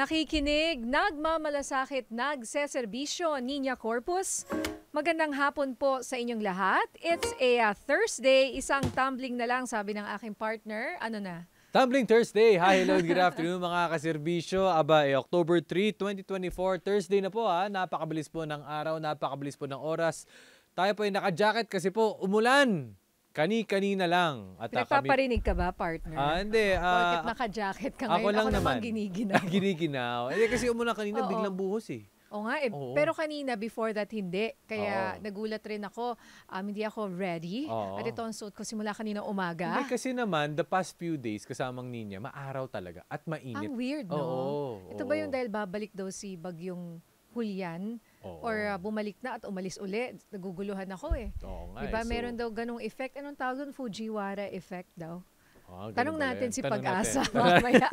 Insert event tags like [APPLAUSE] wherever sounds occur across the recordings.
Nakikinig, nagmamalasakit, nagseserbisyo, Ninya Corpus. Magandang hapon po sa inyong lahat. It's a uh, Thursday, isang tumbling na lang sabi ng aking partner. Ano na? Tumbling Thursday. Hi, hello, good afternoon mga kaserbisyo. Aba, eh, October 3, 2024, Thursday na po ha. Ah. Napakabilis po ng araw, napakabilis po ng oras. Tayo po ay naka-jacket kasi po umulan. Kani-kanina lang. At Nagpaparinig ah, kami... ka ba, partner? Ah, hindi. Uh, Bakit ah, naka-jacket ka ngayon? Ako lang ako naman. giniginaw. [LAUGHS] giniginaw. Eh, kasi umuna kanina, Oo. biglang buhos eh. O nga, eh, Oo. pero kanina, before that, hindi. Kaya Oo. nagulat rin ako, um, hindi ako ready. Oo. At ito ang suot ko simula kanina umaga. Hindi, kasi naman, the past few days, kasamang ninya, maaraw talaga at mainit. Ang weird, no? Oo. Ito ba yung dahil babalik daw si Bagyong Hulyan? Oo. Or uh, bumalik na at umalis uli. Naguguluhan ako eh. Oo nga. Diba? Eh, so, Meron daw ganong effect. Anong tawag doon? Fujiwara effect daw. Oh, Tanong natin si Pag-asa [LAUGHS] mamaya.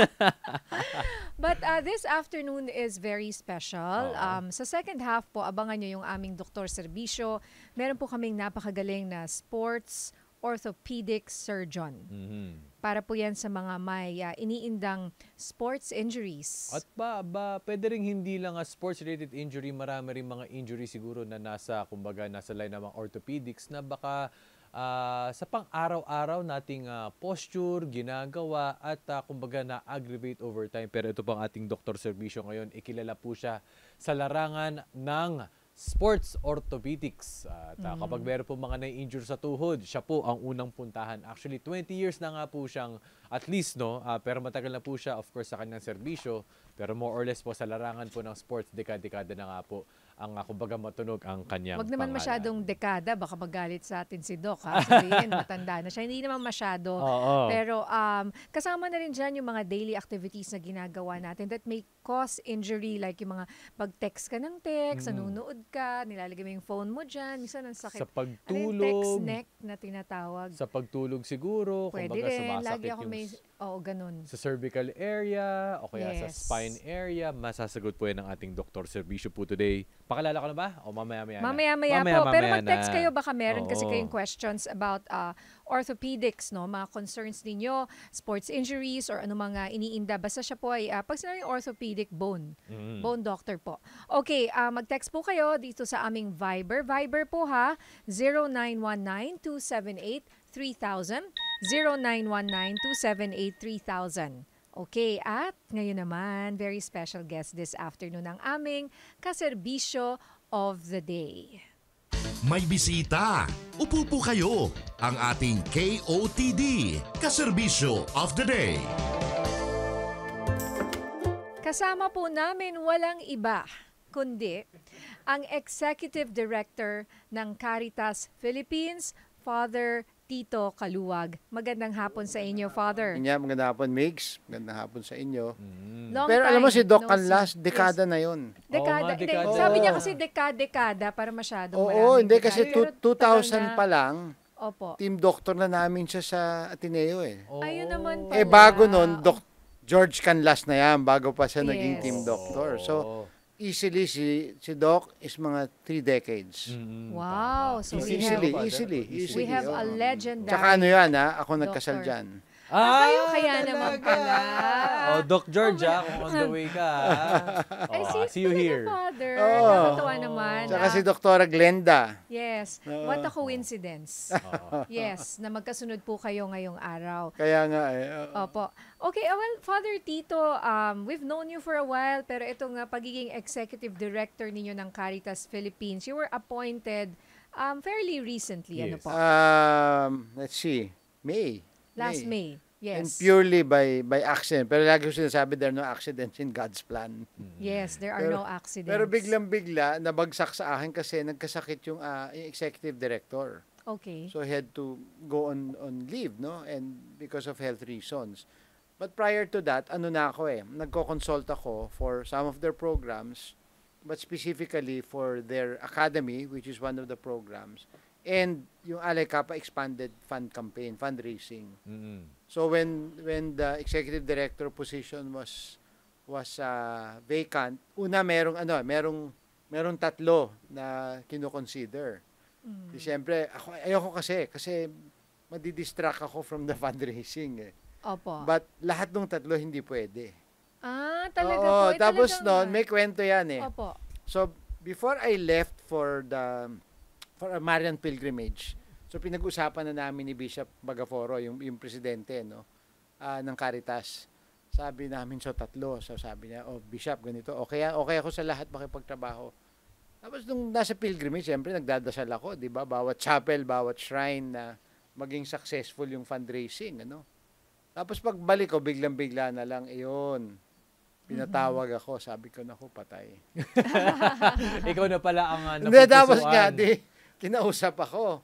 [LAUGHS] But uh, this afternoon is very special. Oh. Um, sa second half po, abangan nyo yung aming Dr. Servicio. Meron po kaming napakagaling na sports orthopedic surgeon. Mm-hmm para po yan sa mga may uh, iniindang sports injuries. At ba, ba, pwede rin hindi lang sports-related injury, marami rin mga injury siguro na nasa, kumbaga, nasa line ng orthopedics na baka uh, sa pang-araw-araw nating uh, posture, ginagawa, at uh, kumbaga na-aggravate over time. Pero ito pang ating doktor serbisyo ngayon, ikilala po siya sa larangan ng Sports Orthopedics. At uh, mm. kapag meron po mga na-injure sa tuhod, siya po ang unang puntahan. Actually, 20 years na nga po siyang, at least, no? Uh, pero matagal na po siya, of course, sa kanyang serbisyo. Pero more or less po, sa larangan po ng sports, dekada-dekada na nga po ang uh, kumbaga matunog ang kanyang Wag naman pangalan. masyadong dekada, baka magalit sa atin si Doc. Ha? [LAUGHS] Sabihin, matanda na siya. Hindi naman masyado. Oo. Pero um, kasama na rin dyan yung mga daily activities na ginagawa natin that make cause injury, like yung mga pag-text ka ng text, mm. nanunood ka, nilalagay mo yung phone mo diyan, minsan ang sakit. Sa ano pagtulog. Ano text neck na tinatawag? Sa pagtulog siguro, Pwede kumbaga rin. Lagi ako May, oo, ganun. Sa cervical area, o kaya yes. sa spine area, masasagot po yan ng ating doktor servisyo po today. Pakilala ko na ba? O mamaya-maya Mamaya-maya po. Mamaya, pero mag-text kayo, baka meron oo. kasi kayong questions about uh, orthopedics, no? mga concerns ninyo, sports injuries or ano mga ah, iniinda. Basta siya po ay, uh, pag sinabi orthopedic, bone. Mm. Bone doctor po. Okay, uh, mag-text po kayo dito sa aming Viber. Viber po ha, 0919-278-3000. 0919-278-3000. Okay, at ngayon naman, very special guest this afternoon ang aming kaserbisyo of the day may bisita. Upo po kayo ang ating KOTD, Kaserbisyo of the Day. Kasama po namin walang iba, kundi ang Executive Director ng Caritas Philippines, Father Tito Kaluwag. Magandang hapon sa inyo, Father. Inya, magandang hapon, Migs. Magandang hapon sa inyo. Mm-hmm. Long Pero time, alam mo si Doc Canlas, see. dekada yes. na yun. Dekada. Oh, dekada. Oh. Sabi niya kasi dekada-dekada para masyadong Oo, oh, hindi dekada. kasi Pero 2000 pa lang. Opo. Team doctor na namin siya sa Ateneo eh. Oh. Ayun naman eh, pala. Eh bago noon, Doc George Canlas na yan bago pa siya yes. naging team doctor. So easily si si Doc is mga three decades. Mm, mm wow, so easily, easily, easily, easily. We have oh. a mm. legendary. Tsaka ano yan ha, ako doctor. nagkasal diyan. Ah, kayo kaya naman pala. Oh, Doc Georgia, oh, ah, kung on the way ka. I ah. see, [LAUGHS] oh, ah, see you here. Father. Oh. Nakakatawa naman. Tsaka si Doktora Glenda. Yes. What a coincidence. Oh. Yes, na magkasunod po kayo ngayong araw. Kaya nga eh. Opo. Okay, well, Father Tito, um, we've known you for a while, pero itong nga pagiging executive director ninyo ng Caritas Philippines, you were appointed um, fairly recently. Ano yes. Ano po? Um, let's see. May. Last May. May. Yes. And purely by by accident. Pero lagi ko sinasabi, there are no accidents in God's plan. Mm. Yes, there are pero, no accidents. Pero biglang-bigla, nabagsak sa akin kasi nagkasakit yung uh, executive director. Okay. So he had to go on on leave, no? And because of health reasons. But prior to that, ano na ako eh, nagko-consult ako for some of their programs, but specifically for their academy, which is one of the programs and yung Alay Kappa expanded fund campaign, fundraising. Mm-hmm. So when when the executive director position was was uh, vacant, una merong ano, merong merong tatlo na kinoconsider Mm-hmm. So, Siyempre, ako ayoko kasi kasi madidistract ako from the [LAUGHS] fundraising eh. Opo. But lahat ng tatlo hindi pwede. Ah, talaga Oo, po. Eh, tapos noon, may kwento yan eh. Opo. So, before I left for the for a Marian pilgrimage. So pinag-usapan na namin ni Bishop Bagaforo, yung, yung presidente no, uh, ng Caritas. Sabi namin, so tatlo. So sabi niya, oh Bishop, ganito. Okay, ah, okay ako sa lahat makipagtrabaho. Tapos nung nasa pilgrimage, siyempre nagdadasal ako, di ba? Bawat chapel, bawat shrine na maging successful yung fundraising, ano? Tapos pagbalik ko, biglang-bigla na lang, iyon, Pinatawag ako, sabi ko, na naku, patay. [LAUGHS] Ikaw na pala ang uh, Hindi, tapos nga, di, kinausap ako.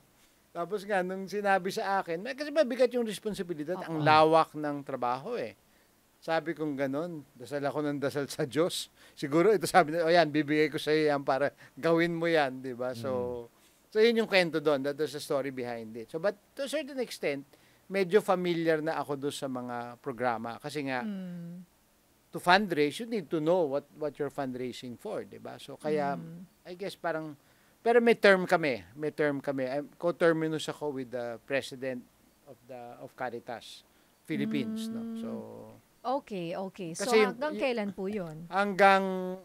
Tapos nga, nung sinabi sa akin, may kasi mabigat yung responsibilidad, uh-huh. ang lawak ng trabaho eh. Sabi kong ganun, dasal ako ng dasal sa Diyos. Siguro ito sabi na, o yan, bibigay ko sa iyo yan para gawin mo yan, di ba? So, mm. so yun yung kwento doon. That was the story behind it. So, but to a certain extent, medyo familiar na ako doon sa mga programa. Kasi nga, mm to fundraise, you need to know what what you're fundraising for, 'di ba? So kaya mm. I guess parang pero may term kami, may term kami. I'm co-terminus ako with the president of the of Caritas Philippines, mm. no. Hmm. So Okay, okay. so hanggang kailan po 'yon? Hanggang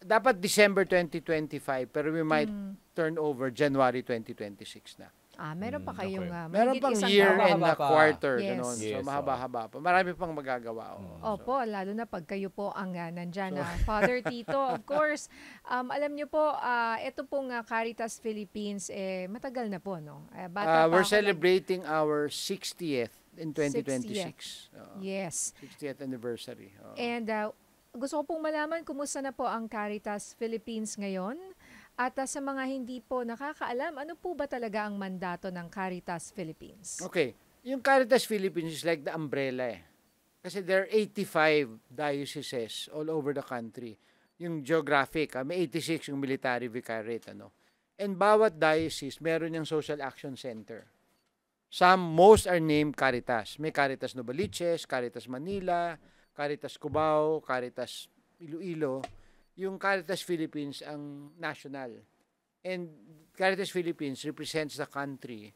dapat December 2025 pero we might mm turnover January 2026 na. Ah, meron pa hmm, kayong okay. uh, Meron pang year and a quarter. Yes. Ganun. Yes, so, oh. mahaba-haba pa. Marami pang magagawa. Oh. Hmm. Opo, so. lalo na pag kayo po ang uh, nandyan so. na uh, [LAUGHS] Father Tito. Of course, um, alam nyo po, uh, ah, ito pong uh, Caritas Philippines, eh, matagal na po, no? Uh, bata uh, we're celebrating lang. our 60th in 2026. 60th. Uh, yes. 60th anniversary. Uh. And uh, gusto ko pong malaman, kumusta na po ang Caritas Philippines ngayon? At uh, sa mga hindi po nakakaalam, ano po ba talaga ang mandato ng Caritas Philippines? Okay. Yung Caritas Philippines is like the umbrella eh. Kasi there are 85 dioceses all over the country. Yung geographic, ah, may 86 yung military vicariate. Ano? And bawat diocese, meron yung social action center. Some, most are named Caritas. May Caritas Novaliches, Caritas Manila, Caritas Cubao, Caritas Iloilo yung Caritas Philippines ang national. And Caritas Philippines represents the country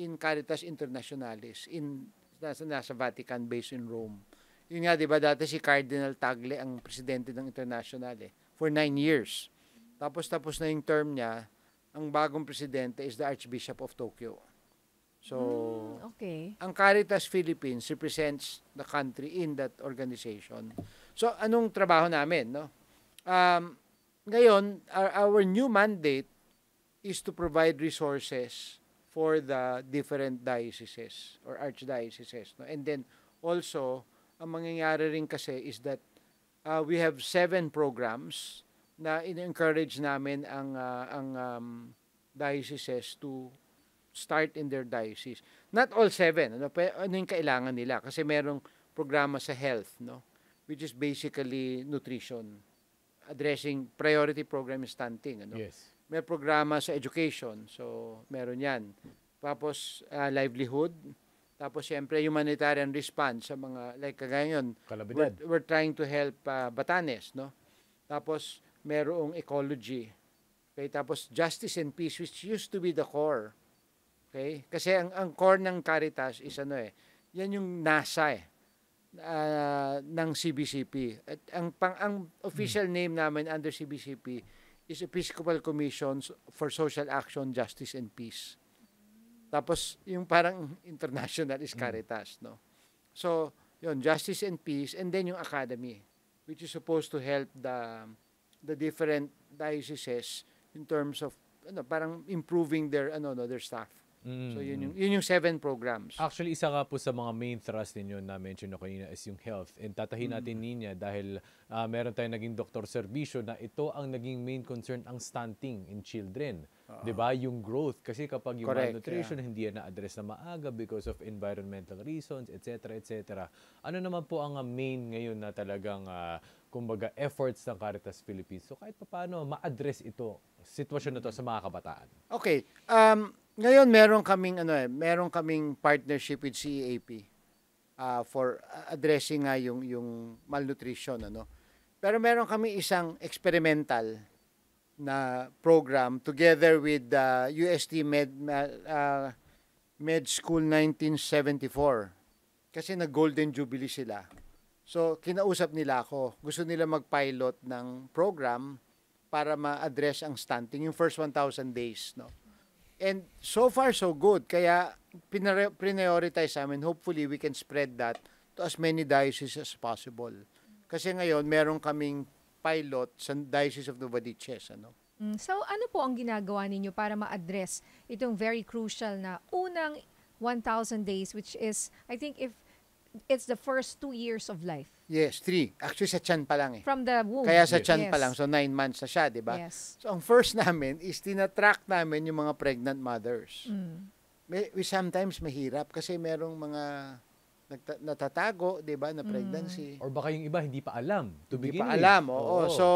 in Caritas Internationalis in nasa, nasa Vatican based in Rome. Yun nga, di ba, dati si Cardinal Tagle ang presidente ng international eh, for nine years. Tapos tapos na yung term niya, ang bagong presidente is the Archbishop of Tokyo. So, mm, okay. ang Caritas Philippines represents the country in that organization. So, anong trabaho namin, no? um, ngayon, our, our new mandate is to provide resources for the different dioceses or archdioceses. No? And then also, ang mangyayari rin kasi is that uh, we have seven programs na in-encourage namin ang, uh, ang um, dioceses to start in their diocese. Not all seven. Ano, ano yung kailangan nila? Kasi merong programa sa health, no? which is basically nutrition addressing priority program stunting. Ano? Yes. May programa sa education, so meron yan. Tapos uh, livelihood, tapos siyempre humanitarian response sa mga, like kagaya yun, we're, we're trying to help uh, Batanes, no? Tapos merong ecology. Okay, tapos justice and peace which used to be the core. Okay? Kasi ang, ang core ng Caritas is ano eh, yan yung nasa eh uh, ng CBCP. At ang pang ang official hmm. name namin under CBCP is Episcopal Commission for Social Action, Justice and Peace. Tapos yung parang [LAUGHS] international is hmm. Caritas, no. So, yon Justice and Peace and then yung Academy which is supposed to help the the different dioceses in terms of ano, parang improving their ano no, their staff. Mm. So yun mm-hmm. yung, yun yung seven programs. Actually, isa nga po sa mga main thrust ninyo na mention na kanina is yung health. And tatahin mm. natin niya dahil uh, meron tayong naging doktor serbisyo na ito ang naging main concern ang stunting in children. Uh-huh. 'Di ba? Yung growth kasi kapag yung Correct, malnutrition yeah. hindi yan na-address na maaga because of environmental reasons, etc., etc. Ano naman po ang ah, main ngayon na talagang uh, kumbaga efforts ng Caritas Philippines so kahit paano ma-address ito sitwasyon na to mm-hmm. sa mga kabataan. Okay. Um ngayon meron kaming ano eh, meron kaming partnership with CEAP uh, ah, for addressing nga yung yung malnutrition ano. Pero meron kami isang experimental na program together with the uh, ah, UST Med uh, Med School 1974 kasi nag Golden Jubilee sila. So kinausap nila ako. Gusto nila mag-pilot ng program para ma-address ang stunting, yung first 1,000 days, no? And so far, so good. Kaya prioritize namin, hopefully we can spread that to as many dioceses as possible. Kasi ngayon, meron kaming pilot sa Diocese of Novaliches. Ano? Mm, so ano po ang ginagawa ninyo para ma-address itong very crucial na unang 1,000 days which is, I think if it's the first two years of life. Yes, three. Actually, sa chan pa lang eh. From the womb. Kaya sa yes. chan pa lang. So, nine months na siya, di ba? Yes. So, ang first namin is tinatrack namin yung mga pregnant mothers. Mm. May, we sometimes mahirap kasi merong mga natatago, di ba, na mm. pregnancy. Mm. Or baka yung iba hindi pa alam. To hindi pa alam, oo. Oh. So,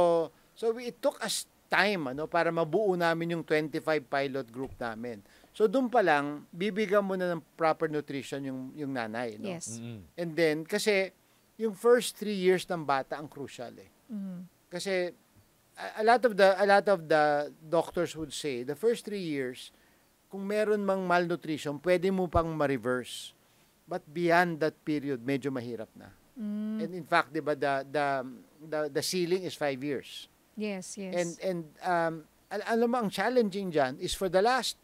so we, it took us time ano, para mabuo namin yung 25 pilot group namin. So doon pa lang, bibigyan mo na ng proper nutrition yung, yung nanay. No? Yes. Mm-hmm. And then, kasi yung first three years ng bata ang crucial eh. Mm-hmm. Kasi a, lot of the a lot of the doctors would say the first three years kung meron mang malnutrition pwede mo pang ma-reverse but beyond that period medyo mahirap na mm. and in fact 'di ba the, the the the ceiling is five years yes yes and and um al alam mo ang challenging diyan is for the last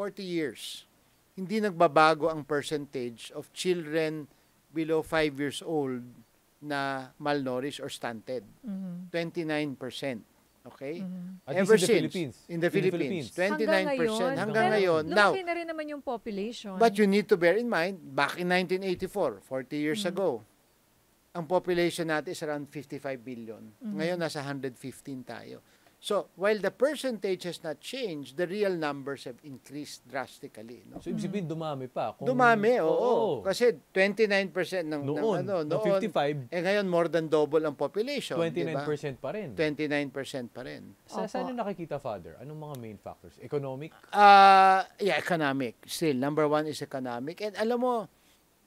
40 years, hindi nagbabago ang percentage of children below 5 years old na malnourished or stunted. Mm-hmm. 29%. Okay? Mm-hmm. Ever in since. The Philippines. In the Philippines. In the Philippines. 29%. Hanggang ngayon. Hanggang ngayon. Pero, now, na rin naman yung population. But you need to bear in mind, back in 1984, 40 years mm-hmm. ago, ang population natin is around 55 billion. Mm-hmm. Ngayon, nasa 115 tayo. So, while the percentage has not changed, the real numbers have increased drastically. No? So, ibig sabihin, dumami pa. Kung... Dumami, oo. oo. oo. Kasi 29% ng, noon, ano, ng, ano, noon, 55, eh ngayon more than double ang population. 29% pa rin. 29% pa rin. Sa, Opo. saan nakikita, Father? Anong mga main factors? Economic? Uh, yeah, economic. Still, number one is economic. And alam mo,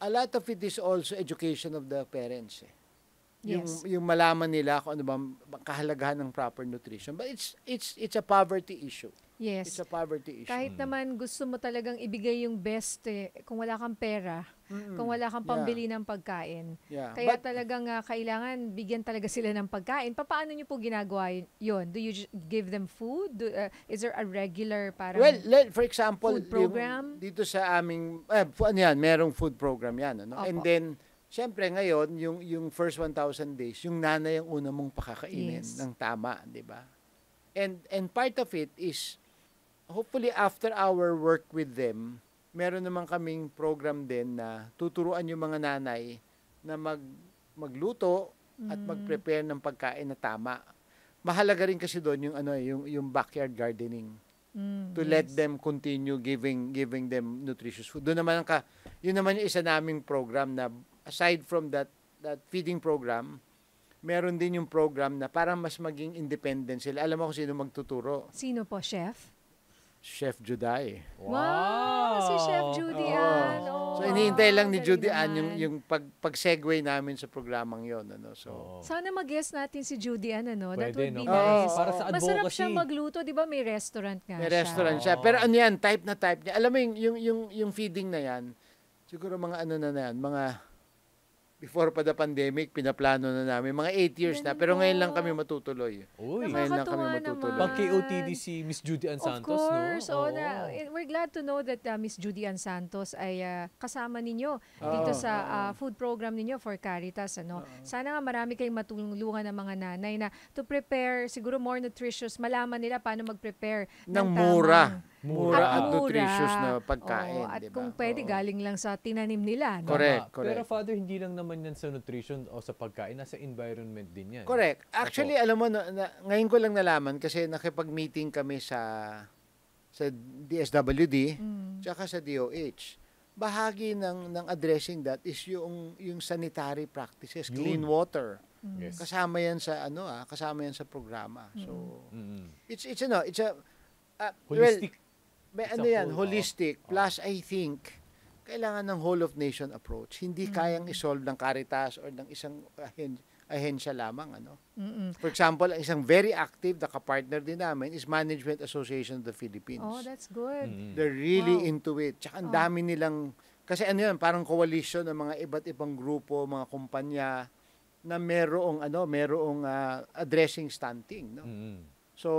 a lot of it is also education of the parents. Eh. Yes. Yung, yung malaman nila kung ano ba kahalagahan ng proper nutrition. But it's it's it's a poverty issue. Yes. It's a poverty issue. Kahit mm. naman gusto mo talagang ibigay yung best eh, kung wala kang pera, mm. kung wala kang pambili yeah. ng pagkain. Yeah. Kaya But, talagang uh, kailangan bigyan talaga sila ng pagkain. Paano niyo po ginagawa yon? Do you give them food? Do, uh, is there a regular para Well, let, for example, food program? Yung, dito sa aming eh, ano yan, merong food program yan. Ano? And then Siyempre ngayon, yung, yung first 1,000 days, yung nanay ang una mong pakakainin yes. ng tama, di ba? And, and part of it is, hopefully after our work with them, meron naman kaming program din na tuturuan yung mga nanay na mag, magluto at mm. mag-prepare ng pagkain na tama. Mahalaga rin kasi doon yung ano yung yung backyard gardening. Mm, to yes. let them continue giving giving them nutritious food. Doon naman ang ka, yun naman yung isa naming program na aside from that that feeding program, meron din yung program na para mas maging independent sila. Alam mo kung sino magtuturo? Sino po, chef? Chef Juday. Wow! wow si Chef Judy oh. Ann. Oh. So inihintay lang ni Judy Ann yung, yung pag, pag-segue namin sa programang yon ano. So oh. Sana mag-guest natin si Judy Ann ano. That Pwede, That would be no? nice. Oh. Para sa advocacy. Masarap siya magluto, 'di ba? May restaurant nga May siya. restaurant siya. Pero ano yan, type na type niya. Alam mo yung yung yung, yung feeding na yan, siguro mga ano na, na yan, mga before pa the pandemic, pinaplano na namin. Mga 8 years Ganun na, pero ngayon lang kami matutuloy. Uy. Ngayon lang kami matutuloy. Pag KOTD si Miss Judy Ann Santos, of course, no? Oh, na, eh, we're glad to know that uh, Miss Judy Ann Santos ay uh, kasama ninyo dito oh, sa uh, food program ninyo for Caritas. Ano? Oh. Sana nga marami kayong matulungan ng mga nanay na to prepare, siguro more nutritious, malaman nila paano mag-prepare ng, ng mura. Tamang, Mura at, at mura. nutritious na pagkain. Oo, at diba? kung pwede, Oo. galing lang sa tinanim nila. No? Correct, Tama. correct. Pero Father, hindi lang naman yan sa nutrition o sa pagkain, nasa environment din yan. Correct. Actually, Ako. alam mo, na, na, ngayon ko lang nalaman kasi nakipag-meeting kami sa sa DSWD mm. tsaka sa DOH. Bahagi ng ng addressing that is yung yung sanitary practices, Yun. clean water. Mm. Yes. Kasama yan sa ano ah, kasama yan sa programa. So mm-hmm. it's it's ano, it's a uh, holistic well, may ano yan, oh. holistic. Oh. Plus, I think, kailangan ng whole of nation approach. Hindi mm-hmm. kayang isolve ng Caritas or ng isang ahen, ahensya lamang. Ano? Mm-hmm. For example, isang very active, nakapartner din namin, is Management Association of the Philippines. Oh, that's good. Mm-hmm. They're really wow. into it. Tsaka ang oh. dami nilang, kasi ano yan, parang coalition ng mga iba't ibang grupo, mga kumpanya, na merong ano, merong uh, addressing stunting, no? Mm-hmm. So,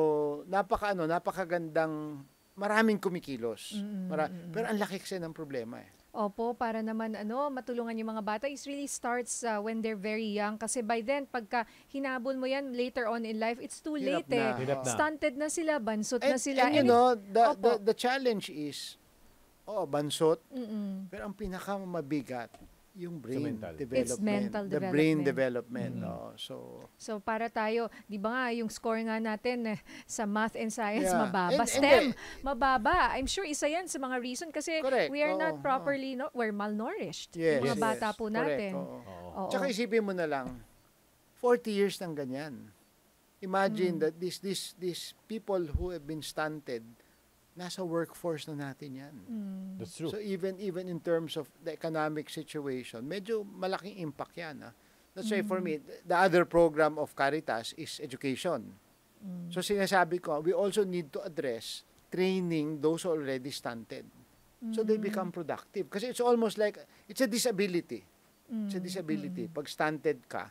napaka ano, napakagandang maraming kumikilos. Mm-hmm. Mara- mm, mm. pero ang laki kasi ng problema eh. Opo, para naman ano, matulungan yung mga bata. It really starts uh, when they're very young kasi by then pagka hinabol mo yan later on in life, it's too Hirap late eh. na. eh. Hirap na. Stunted na sila, bansot and, na sila. And, you know, the, the the challenge is oh, bansot. Mm-mm. Pero ang pinaka mabigat yung brain mental. development. It's mental the brain development. Mm-hmm. No? Oh, so, so para tayo, di ba nga, yung score nga natin eh, sa math and science, yeah. mababa. And, STEM, and, and, mababa. I'm sure isa yan sa mga reason kasi correct. we are oh, not properly, oh. no, we're malnourished. Yes, yung mga yes, bata po correct, natin. Oo. Oo. Oo. Tsaka isipin mo na lang, 40 years ng ganyan. Imagine mm. that this this these people who have been stunted, nasa workforce na natin yan. Mm. That's true. So even even in terms of the economic situation, medyo malaking impact yan. Ah. That's mm. why for me, the other program of Caritas is education. Mm. So sinasabi ko, we also need to address training those already stunted. Mm. So they mm. become productive. Kasi it's almost like, it's a disability. Mm. It's a mm. disability. Mm. Pag stunted ka,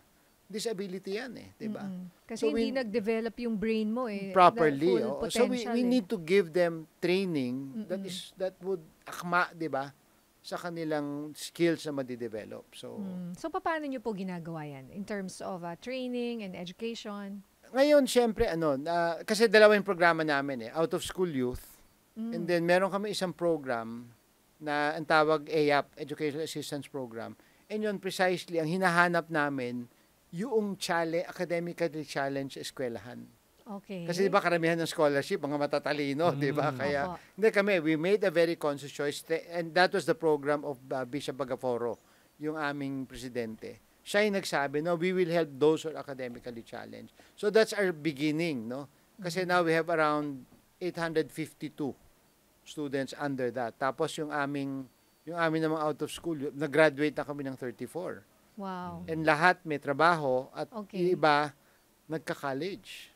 disability yan eh, 'di ba? Mm-hmm. Kasi so hindi we, nag-develop yung brain mo eh. Properly. Oh. So we, we eh. need to give them training mm-hmm. that is that would akma, 'di ba? sa kanilang skills na madidevelop. So, mm. so paano niyo po ginagawa yan in terms of uh, training and education? Ngayon, syempre, ano, uh, kasi dalawa yung programa namin eh, out of school youth. Mm. And then meron kami isang program na ang tawag EAP, Educational Assistance Program. And yun precisely, ang hinahanap namin yung challenge, academically challenge eskwelahan. Okay. Kasi 'di ba karamihan ng scholarship mga matatalino, mm. 'di ba? Mm-hmm. Kaya Opo. hindi kami we made a very conscious choice and that was the program of uh, Bishop Bagaforo, yung aming presidente. Siya yung nagsabi, no, we will help those who are academically challenged. So that's our beginning, no? Kasi mm-hmm. now we have around 852 students under that. Tapos yung aming yung amin namang out of school, nag-graduate na kami ng 34. Wow. And lahat may trabaho at okay. iba nagka-college.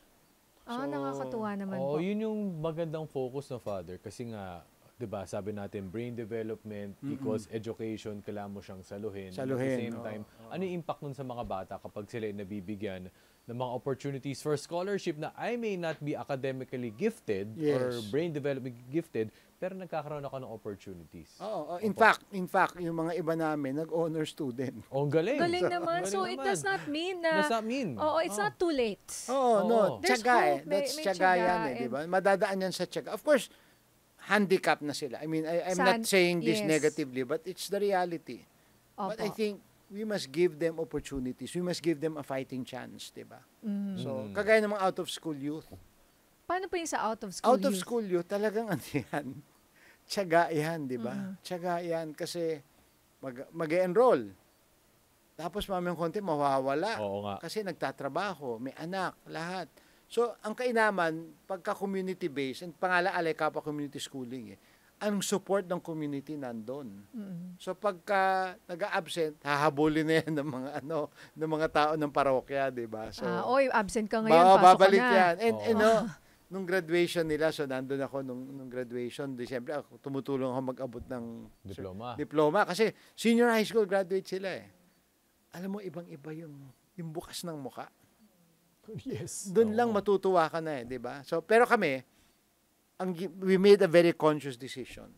Ah, so, nakakatuwa naman oh, po. yun yung magandang focus na father kasi nga 'di ba? Sabi natin brain development mm-hmm. education, kailangan mo siyang saluhin. saluhin At the same oh. time, oh. ano yung impact nun sa mga bata kapag sila ay nabibigyan ng mga opportunities for scholarship na I may not be academically gifted yes. or brain development gifted, pero nagkakaroon ako ng opportunities. Oo. Oh, in Opo. fact, in fact, yung mga iba namin, nag-honor student. Oh, galing. Galing naman. Galing so, naman. it does not mean na... Does not mean. oh, it's oh. not too late. Oo, oh, no. Oh. Tsaga eh. That's may, tsaga yan eh, di ba? Madadaan yan sa tsaga. Of course, handicap na sila. I mean, I, I'm San, not saying this yes. negatively, but it's the reality. Opo. But I think we must give them opportunities. We must give them a fighting chance, di ba? Mm. So, mm. kagaya ng mga out-of-school youth. Paano pa yung sa out-of-school youth? Out-of-school youth, talagang [LAUGHS] ano yan? Tsaga yan, di ba? Mm. Tsaga yan kasi mag- mag-enroll. Tapos mamayang konti, mawawala. Oo nga. Kasi nagtatrabaho, may anak, lahat. So, ang kainaman, pagka community-based, ang pangala alay kapwa community schooling eh, ang support ng community nandoon. Mm-hmm. So pagka nag-absent, hahabulin na yan ng mga ano, ng mga tao ng parokya, 'di ba? So Ah, oy, absent ka ngayon, pasok babalik ka na. yan. And oh. ano, nung graduation nila, so nandoon ako nung, nung graduation, Disyembre, ako tumutulong ako mag-abot ng diploma. Sir, diploma kasi senior high school graduate sila eh. Alam mo ibang-iba yung yung bukas ng muka. [LAUGHS] Yes. Doon oh. lang matutuwa ka na eh, 'di ba? So pero kami, ang, we made a very conscious decision.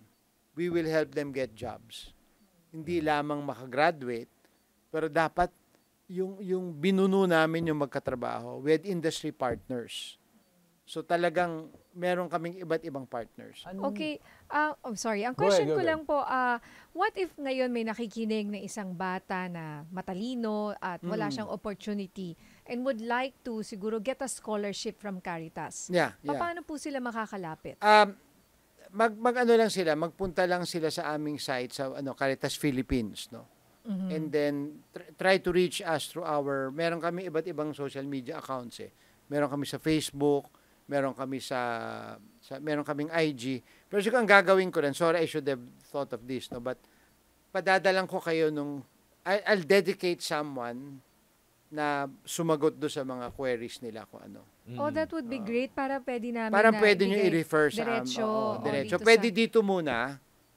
We will help them get jobs. Hindi lamang makagraduate, pero dapat yung, yung binuno namin yung magkatrabaho with industry partners. So talagang meron kaming iba't ibang partners. Okay. Uh, oh, sorry. Ang question go ahead, go ko lang po, uh, what if ngayon may nakikinig na isang bata na matalino at wala mm. siyang opportunity and would like to siguro get a scholarship from Caritas. Yeah, yeah. Paano po sila makakalapit? Um, mag magano lang sila, magpunta lang sila sa aming site sa ano Caritas Philippines, no. Mm-hmm. And then tr- try to reach us through our meron kami iba't ibang social media accounts eh. Meron kami sa Facebook, meron kami sa, sa meron kaming IG. Pero siguro ang gagawin ko rin, sorry I should have thought of this, no, but padadalan ko kayo nung I, I'll dedicate someone na sumagot do sa mga queries nila ko ano. Oh, mm. Oh, that would be ah. great para pwede namin Parang na pwede nyo i-refer sa amin. Diretso. Um, oh, diretso. Dito pwede sa... dito muna.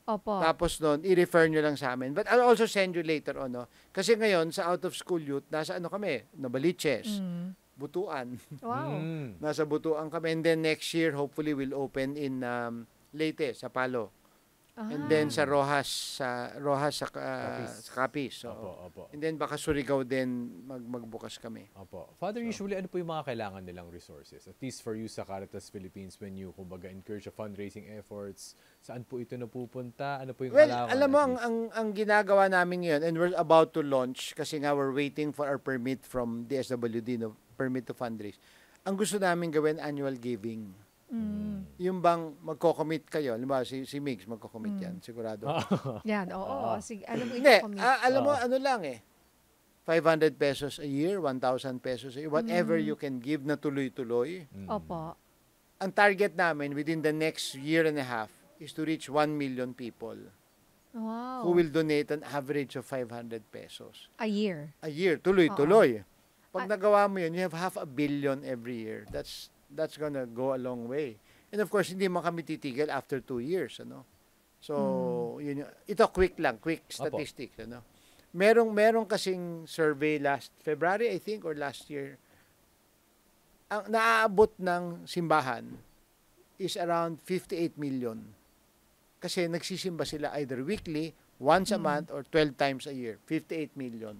Opo. Tapos noon, i-refer nyo lang sa amin. But I'll also send you later on. No? Kasi ngayon, sa out of school youth, nasa ano kami, Nabaliches, mm. Butuan. [LAUGHS] Wow. Mm. nasa Butuan kami. And then next year, hopefully, we'll open in um, Leyte, sa Palo. Ah. And then ah. sa Rojas, sa Rojas sa, uh, sa Capiz. So, Opo, opo. And then baka Surigao din mag, magbukas kami. Opo. Father, usually ano po yung mga kailangan nilang resources? At least for you sa Caritas Philippines when you kumbaga encourage your fundraising efforts, saan po ito napupunta? Ano po yung Well, kailangan? alam mo ang, ang ang ginagawa namin ngayon and we're about to launch kasi nga we're waiting for our permit from DSWD no, permit to fundraise. Ang gusto namin gawin annual giving. Mm. Yung bang magko-commit kayo, di ba si, si Migs magko-commit mm. yan, sigurado. Ah. [LAUGHS] yan, oo. oo. Ah. Sige, alam mo, Hindi, ah, alam mo, ano lang eh. 500 pesos a year, 1,000 pesos a year, whatever mm. you can give na tuloy-tuloy. Mm. Opo. Ang target namin within the next year and a half is to reach 1 million people. Wow. Who will donate an average of 500 pesos. A year. A year, tuloy-tuloy. Pag ah. nagawa mo yun, you have half a billion every year. That's that's gonna go a long way. And of course, hindi man kami titigil after two years, ano? So, mm. yun, ito quick lang, quick statistics, Apo. ano? Merong, merong kasing survey last February, I think, or last year, ang naaabot ng simbahan is around 58 million. Kasi nagsisimba sila either weekly, once mm. a hmm. month, or 12 times a year. 58 million.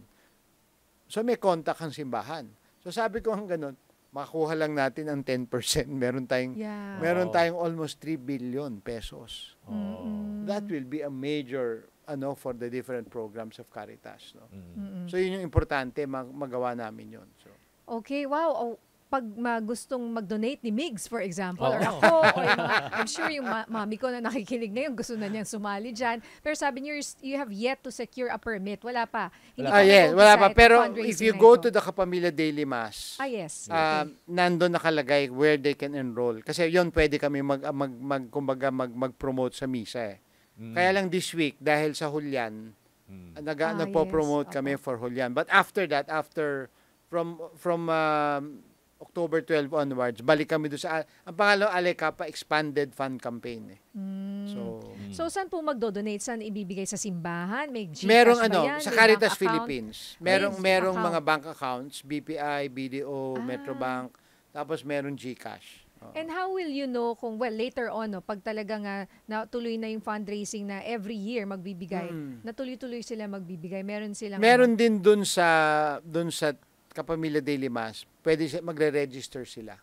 So, may contact ang simbahan. So, sabi ko ang ganun, makuha lang natin ang 10%, [LAUGHS] meron tayong yeah. meron tayong almost 3 billion pesos. Oh. That will be a major ano for the different programs of Caritas, no. Mm-hmm. So yun yung importante mag- magawa namin yun. So Okay, wow. Oh, pag magustong mag-donate ni Migs, for example, oh. or ako, or yung, I'm sure yung ma- mami ko na nakikilig na yun, gusto na niyang sumali dyan. Pero sabi niyo, you have yet to secure a permit. Wala pa. Hindi wala pa. Ah, yes, wala pa. Pero if you go ito. to the Kapamilya Daily Mass, ah, yes. Um, okay. nandun nakalagay where they can enroll. Kasi yon pwede kami mag, mag, mag, kumbaga mag, mag-promote sa misa eh. Mm. Kaya lang this week, dahil sa Hulyan, mm. nag, ah, nagpo-promote yes. kami okay. for Hulyan. But after that, after from from um, October 12 onwards, balik kami doon sa, ang pangalan Alekapa Expanded Fund Campaign. Eh. Mm. So, mm. so saan po magdo-donate? Saan ibibigay sa simbahan? May Gcash merong ano, yan? sa Caritas Philippines. Merong, merong account. mga bank accounts, BPI, BDO, ah. Metrobank, tapos merong Gcash. Oh. And how will you know kung, well, later on, no, pag talaga nga ah, natuloy na yung fundraising na every year magbibigay, mm. natuloy-tuloy sila magbibigay, meron silang... Meron ano? din dun sa, dun sa Kapamilya Daily Mass, pwede siya, magre-register sila.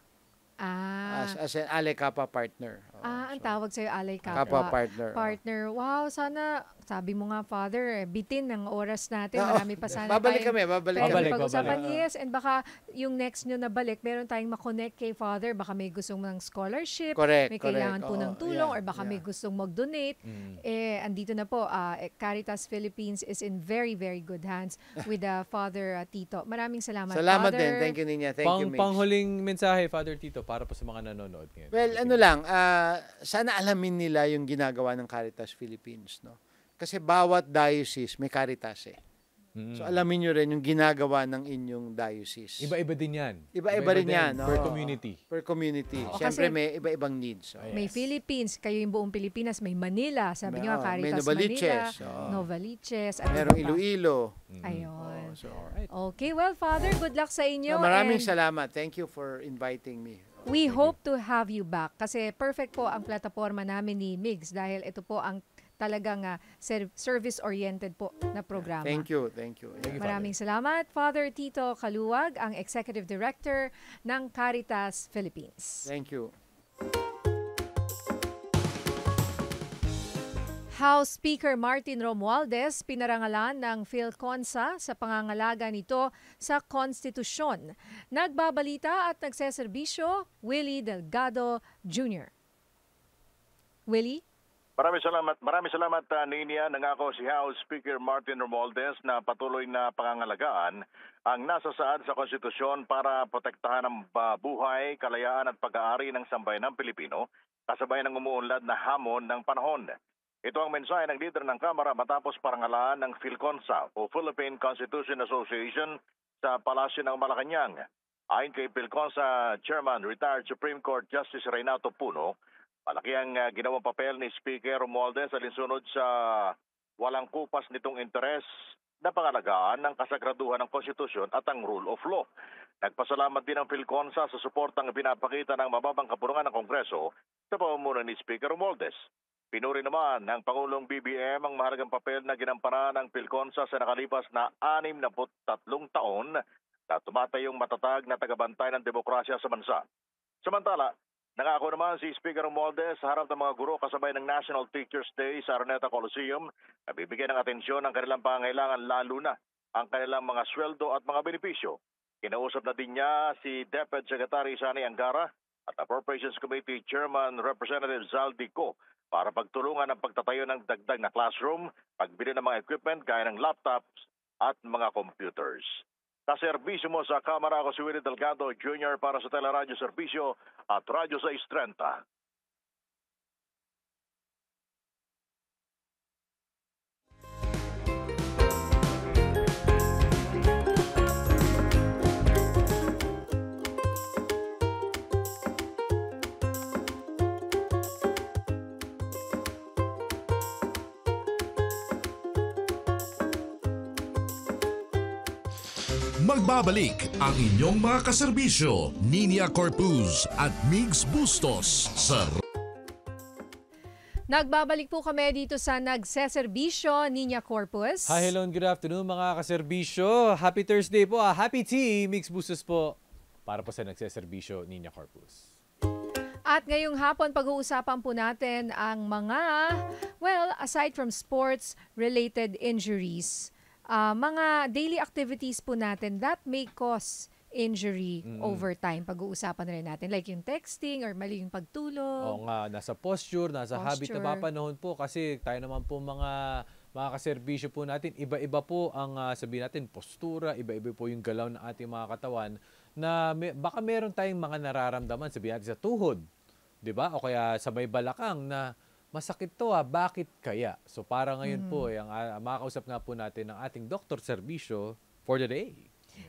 Ah. As, as an Ale partner. Ah, ang tawag sa'yo, alay kapwa. Kapwa partner. Oh. Partner. Wow, sana, sabi mo nga, Father, eh, bitin ang oras natin. No. Marami pa sana Babalik kami, babalik kami. Babalik, pag-usapan, babalik. yes. And baka yung next nyo na balik, meron tayong makonect kay Father. Baka may gustong ng scholarship. Correct, May kailangan correct. po Oo, ng tulong. Yeah, or baka yeah. may gustong mag-donate. Mm. Eh, andito na po, uh, Caritas Philippines is in very, very good hands with uh, Father uh, Tito. Maraming salamat, salamat Father. Salamat din. Thank you, Ninya. Thank Pang, you, Mitch. Panghuling mensahe, Father Tito, para po sa mga nanonood ngayon. Well, ano lang, uh, sana alamin nila yung ginagawa ng Caritas Philippines, no? Kasi bawat diocese may Caritas eh. Mm. So alamin niyo rin yung ginagawa ng inyong diocese. Iba-iba din 'yan. Iba-iba, rin 'yan, per community. Per community. Oh, Siyempre may iba-ibang needs. Oh, yes. May Philippines, kayo yung buong Pilipinas, may Manila, sabi niyo Caritas may Novaliches, Manila, oh. Novaliches, at merong Iloilo. Mm. Ayun. Oh, so, right. Okay, well Father, good luck sa inyo. No, maraming and... salamat. Thank you for inviting me. We hope to have you back kasi perfect po ang plataforma namin ni Migs dahil ito po ang talagang uh, service-oriented po na programa. Thank you, thank you. Thank you Maraming Father. salamat, Father Tito Kaluwag, ang Executive Director ng Caritas Philippines. Thank you. House Speaker Martin Romualdez pinarangalan ng PhilConsa sa pangangalaga nito sa konstitusyon. Nagbabalita at nagseserbisyo, Willie Delgado Jr. Willie? Maraming salamat. Maraming salamat, uh, Ninia. Ah, nangako si House Speaker Martin Romualdez na patuloy na pangangalagaan ang nasa saad sa konstitusyon para protektahan ang uh, buhay, kalayaan at pag-aari ng sambayan ng Pilipino kasabay ng umuunlad na hamon ng panahon. Ito ang mensahe ng leader ng Kamara matapos parangalaan ng PhilConsa o Philippine Constitution Association sa Palasyo ng Malacanang. Ayon kay PhilConsa Chairman Retired Supreme Court Justice Renato Puno, malaki ang ah, ginawang papel ni Speaker Romualdez alinsunod sa walang kupas nitong interes na pangalagaan ng kasagraduhan ng konstitusyon at ang rule of law. Nagpasalamat din ang PhilConsa sa suportang pinapakita ng mababang kapulungan ng Kongreso sa pamumuno ni Speaker Romualdez. Pinuri naman ng Pangulong BBM ang mahalagang papel na ginampanan ng Pilconsa sa nakalipas na 63 taon na tumatayong matatag na tagabantay ng demokrasya sa bansa. Samantala, nangako naman si Speaker Romualdez sa harap ng mga guro kasabay ng National Teachers Day sa Araneta Coliseum na bibigyan ng atensyon ang kanilang pangangailangan lalo na ang kanilang mga sweldo at mga benepisyo. Kinausap na din niya si DepEd Secretary Sani Angara at Appropriations Committee Chairman Representative Zaldi Co para pagtulungan ang pagtatayo ng dagdag na classroom, pagbili ng mga equipment gaya ng laptops at mga computers. Sa serbisyo mo sa Kamara ako si Willie Delgado Jr. para sa Teleradyo Serbisyo at Radyo 630. Nagbabalik ang inyong mga kaserbisyo, Ninia Corpus at Migs Bustos sir. Nagbabalik po kami dito sa Nagseserbisyo, Ninya Corpus. Hi, hello and good afternoon mga kaserbisyo. Happy Thursday po. Ah. Happy tea, Mix Bustos po para po sa Nagseserbisyo, Ninya Corpus. At ngayong hapon, pag-uusapan po natin ang mga, well, aside from sports-related injuries uh, mga daily activities po natin that may cause injury mm. over time. Pag-uusapan rin natin. Like yung texting or mali yung pagtulog. Oo nga, nasa posture, nasa posture. habit na mapanahon po kasi tayo naman po mga mga kaserbisyo po natin, iba-iba po ang uh, sabihin natin, postura, iba-iba po yung galaw ng ating mga katawan na may, baka meron tayong mga nararamdaman, sabihin natin sa tuhod, di ba? O kaya sa may balakang na masakit to ah, bakit kaya? So para ngayon mm. po, yung, hmm. eh, uh, makakausap nga po natin ng ating Dr. Servicio for the day.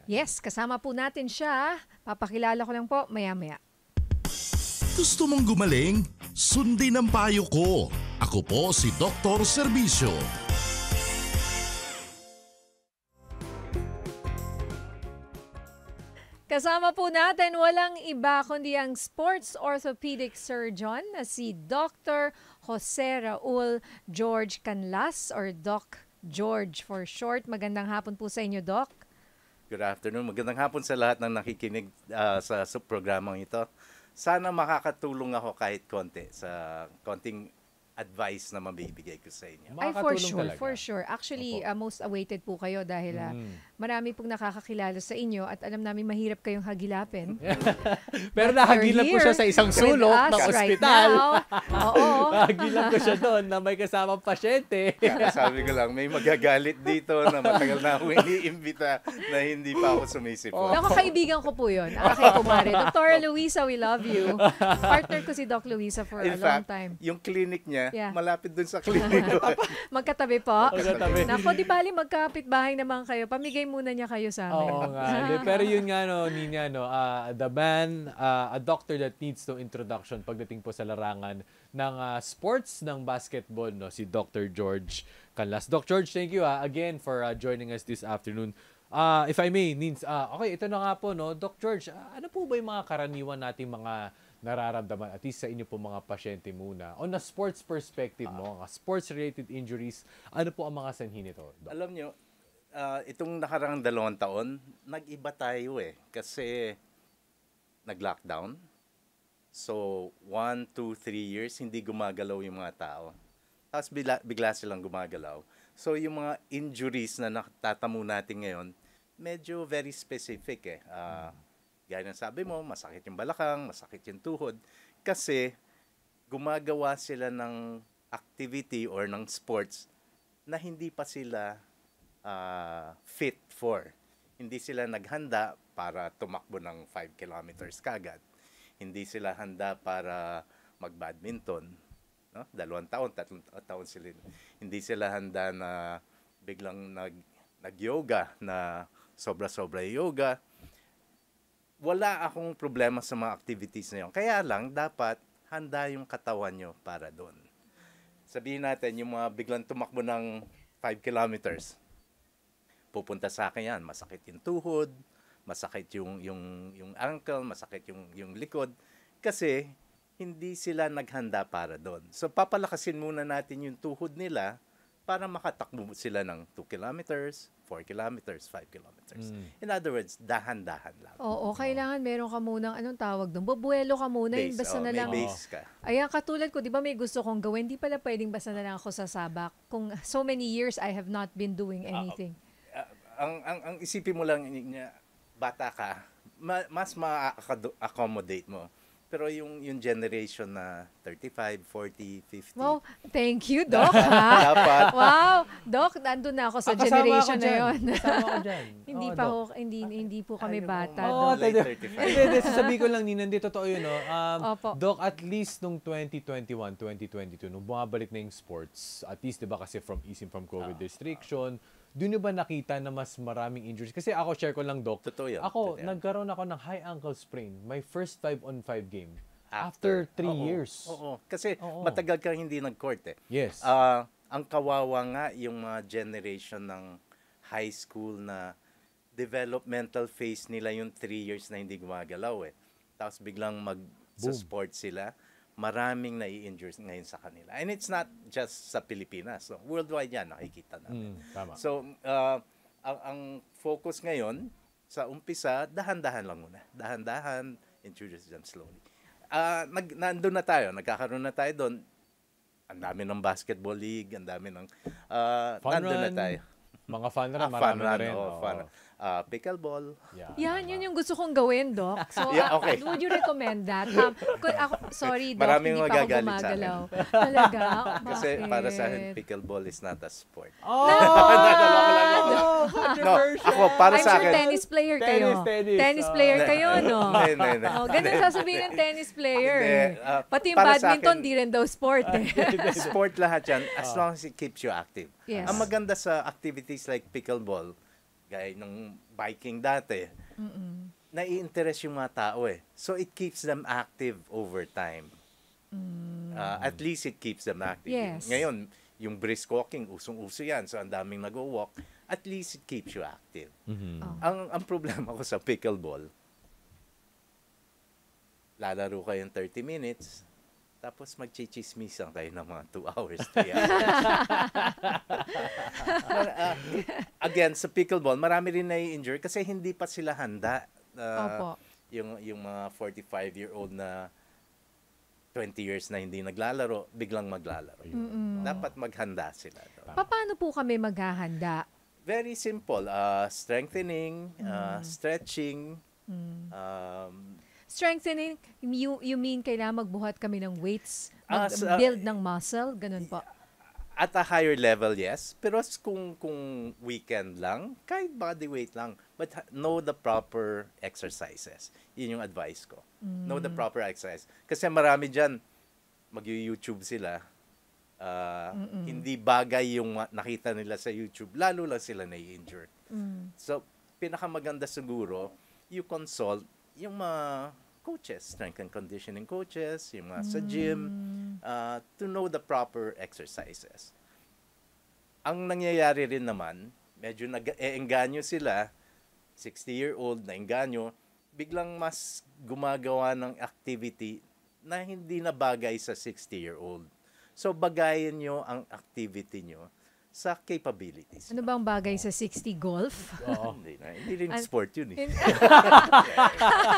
Yes, kasama po natin siya. Papakilala ko lang po maya-maya. Gusto mong gumaling? Sundin ang payo ko. Ako po si Dr. Servicio. Kasama po natin walang iba kundi ang sports orthopedic surgeon na si Dr. Jose Raul George Canlas or Doc George for short. Magandang hapon po sa inyo, Doc. Good afternoon. Magandang hapon sa lahat ng nakikinig uh, sa, programang ito. Sana makakatulong ako kahit konti sa konting advice na mabibigay ko sa inyo. Ay, for sure, talaga. for sure. Actually, uh, most awaited po kayo dahil uh, mm. marami pong nakakakilala sa inyo at alam namin mahirap kayong hagilapin. [LAUGHS] Pero nahagilap ko siya sa isang sulok ng ospital. Right Oo. [LAUGHS] nahagilap ko siya doon na may kasamang pasyente. Kaya sabi ko lang, may magagalit dito na matagal na akong iniimbita na hindi pa ako sumisip. Oh. Ako, kaibigan ko po yun. Ang aking kumare. Doktora Luisa, we love you. [LAUGHS] Partner ko si Doc Luisa for In a fact, long time. Yung clinic niya, yeah. malapit dun sa [LAUGHS] clinic eh. Magkatabi po. Magkatabi. Nako, di bali, magkapit bahay naman kayo. Pamigay muna niya kayo sa amin. Oo nga. Pero yun nga, no, Nina, no, uh, the man, uh, a doctor that needs no introduction pagdating po sa larangan ng uh, sports ng basketball, no, si Dr. George Canlas. Dr. George, thank you uh, again for uh, joining us this afternoon uh, if I may, means, uh, ah, okay, ito na nga po, no, Doc George, uh, ano po ba yung mga karaniwan nating mga nararamdaman, at least sa inyo po mga pasyente muna, on a sports perspective, uh, no, sports-related injuries, ano po ang mga sanhi nito? Doc? Alam nyo, uh, itong nakarang dalawang taon, nag-iba tayo eh, kasi nag-lockdown. So, one, two, three years, hindi gumagalaw yung mga tao. Tapos bigla, bigla silang gumagalaw So yung mga injuries na natatamo natin ngayon, medyo very specific eh. Uh, gaya ng sabi mo, masakit yung balakang, masakit yung tuhod. Kasi gumagawa sila ng activity or ng sports na hindi pa sila uh, fit for. Hindi sila naghanda para tumakbo ng 5 kilometers kagad. Hindi sila handa para magbadminton no? dalawang taon, tatlong taon sila. Hindi sila handa na biglang nag, nag-yoga, na sobra-sobra yoga. Wala akong problema sa mga activities na yun. Kaya lang, dapat handa yung katawan nyo para doon. Sabihin natin, yung mga biglang tumakbo ng 5 kilometers, pupunta sa akin yan. Masakit yung tuhod, masakit yung, yung, yung ankle, masakit yung, yung likod. Kasi hindi sila naghanda para doon. So papalakasin muna natin yung tuhod nila para makatakbo sila ng 2 kilometers, 4 kilometers, 5 kilometers. Mm. In other words, dahan-dahan lang. Oo, oh. kailangan meron ka munang, anong tawag doon? Babuelo ka muna, base, yung basa oh, na lang. Base ka. Ayan, katulad ko, di ba may gusto kong gawin, di pala pwedeng basa na lang ako sa sabak. Kung so many years, I have not been doing ah, anything. Uh, uh, ang, ang, ang isipin mo lang, niya, bata ka, ma, mas ma-accommodate mo pero yung yung generation na 35, 40, 50. Wow, thank you, Doc. [LAUGHS] Dapat. Wow, Doc, nandun na ako sa ah, generation ako na yon. Kasama [LAUGHS] ko hindi oh, pa ho, hindi, ah, hindi po kami Ay, bata. oh, late 35. Hindi, hindi, sasabihin ko lang, Nina, hindi, totoo yun. No? Um, Opo. Doc, at least nung 2021, 2022, nung bumabalik na yung sports, at least, di ba, kasi from easing from COVID oh, restriction, oh doon yung ba nakita na mas maraming injuries? Kasi ako, share ko lang, Doc. Totoo yun. Ako, Totoo. nagkaroon ako ng high ankle sprain. My first 5-on-5 game. After 3 years. Oo. Kasi Oo. matagal kang hindi nag-court eh. Yes. Uh, ang kawawa nga yung mga generation ng high school na developmental phase nila yung 3 years na hindi gumagalaw eh. Tapos biglang mag Boom. sa sports sila maraming nai-injure ngayon sa kanila. And it's not just sa Pilipinas. So, worldwide yan, nakikita natin. Mm, tama. So, uh, ang, ang focus ngayon, sa umpisa, dahan-dahan lang muna. Dahan-dahan, introduce them slowly. Uh, nag, nandun na tayo, nagkakaroon na tayo doon. Ang dami ng basketball league, ang dami ng... Uh, fun nandun run, na tayo. Mga fun run, ah, marami fun run, na rin. Oh, oh. Fun run uh, pickleball. Yeah, Yan, tama. yun yung gusto kong gawin, Doc. [LAUGHS] So, yeah, okay. would you recommend that? Um, ako, sorry, Doc, Maraming hindi pa ako gumagalaw. [LAUGHS] Talaga? Bakit? Kasi para sa akin, pickleball is not a sport. Oh! [LAUGHS] no, no, ako, para I'm sa sure akin. tennis player kayo. Tennis, tennis. Tennis oh. player kayo, no? Hindi, hindi, hindi. Oh, ganun sasabihin ng tennis player. Ah, Pati yung badminton, akin, di rin daw sport. Ah. Eh. sport lahat yan, as oh. long as it keeps you active. Yes. Ang maganda sa activities like pickleball, gaya ng biking dati, Mm-mm. nai-interest yung mga tao eh. So it keeps them active over time. Mm. Uh, at least it keeps them active. Yes. Ngayon, yung brisk walking, usong-uso yan. So, ang daming nag-walk. At least it keeps you active. Mm-hmm. Oh. Ang, ang problema ko sa pickleball, lalaro kayong 30 minutes, tapos magchichismisan tayo ng mga 2 hours, 3 hours. uh, [LAUGHS] again, sa pickleball, marami rin na injure kasi hindi pa sila handa. Uh, Opo. Yung, yung mga 45-year-old na 20 years na hindi naglalaro, biglang maglalaro. Mm-hmm. Dapat maghanda sila. Paano po kami maghahanda? Very simple. Uh, strengthening, mm. uh, stretching, mm. um, Strengthening, you, you mean kailangan magbuhat kami ng weights, ah, mag-build uh, uh, ng muscle, ganun po? At a higher level, yes. Pero kung, kung weekend lang, kahit body weight lang, but know the proper exercises. Yun yung advice ko. Mm. Know the mm. proper exercise. Kasi marami diyan mag-YouTube sila, uh, hindi bagay yung nakita nila sa YouTube, lalo lang sila na-injure. Mm. So, pinakamaganda siguro, you consult yung mga coaches, strength and conditioning coaches, yung mga mm. sa hmm. gym, uh, to know the proper exercises. Ang nangyayari rin naman, medyo nag-eengganyo sila, 60-year-old na engganyo, biglang mas gumagawa ng activity na hindi na bagay sa 60-year-old. So, bagayin nyo ang activity nyo sa capabilities. Ano bang bagay oh. sa 60 golf? oh, hindi na. Hindi rin sport yun eh.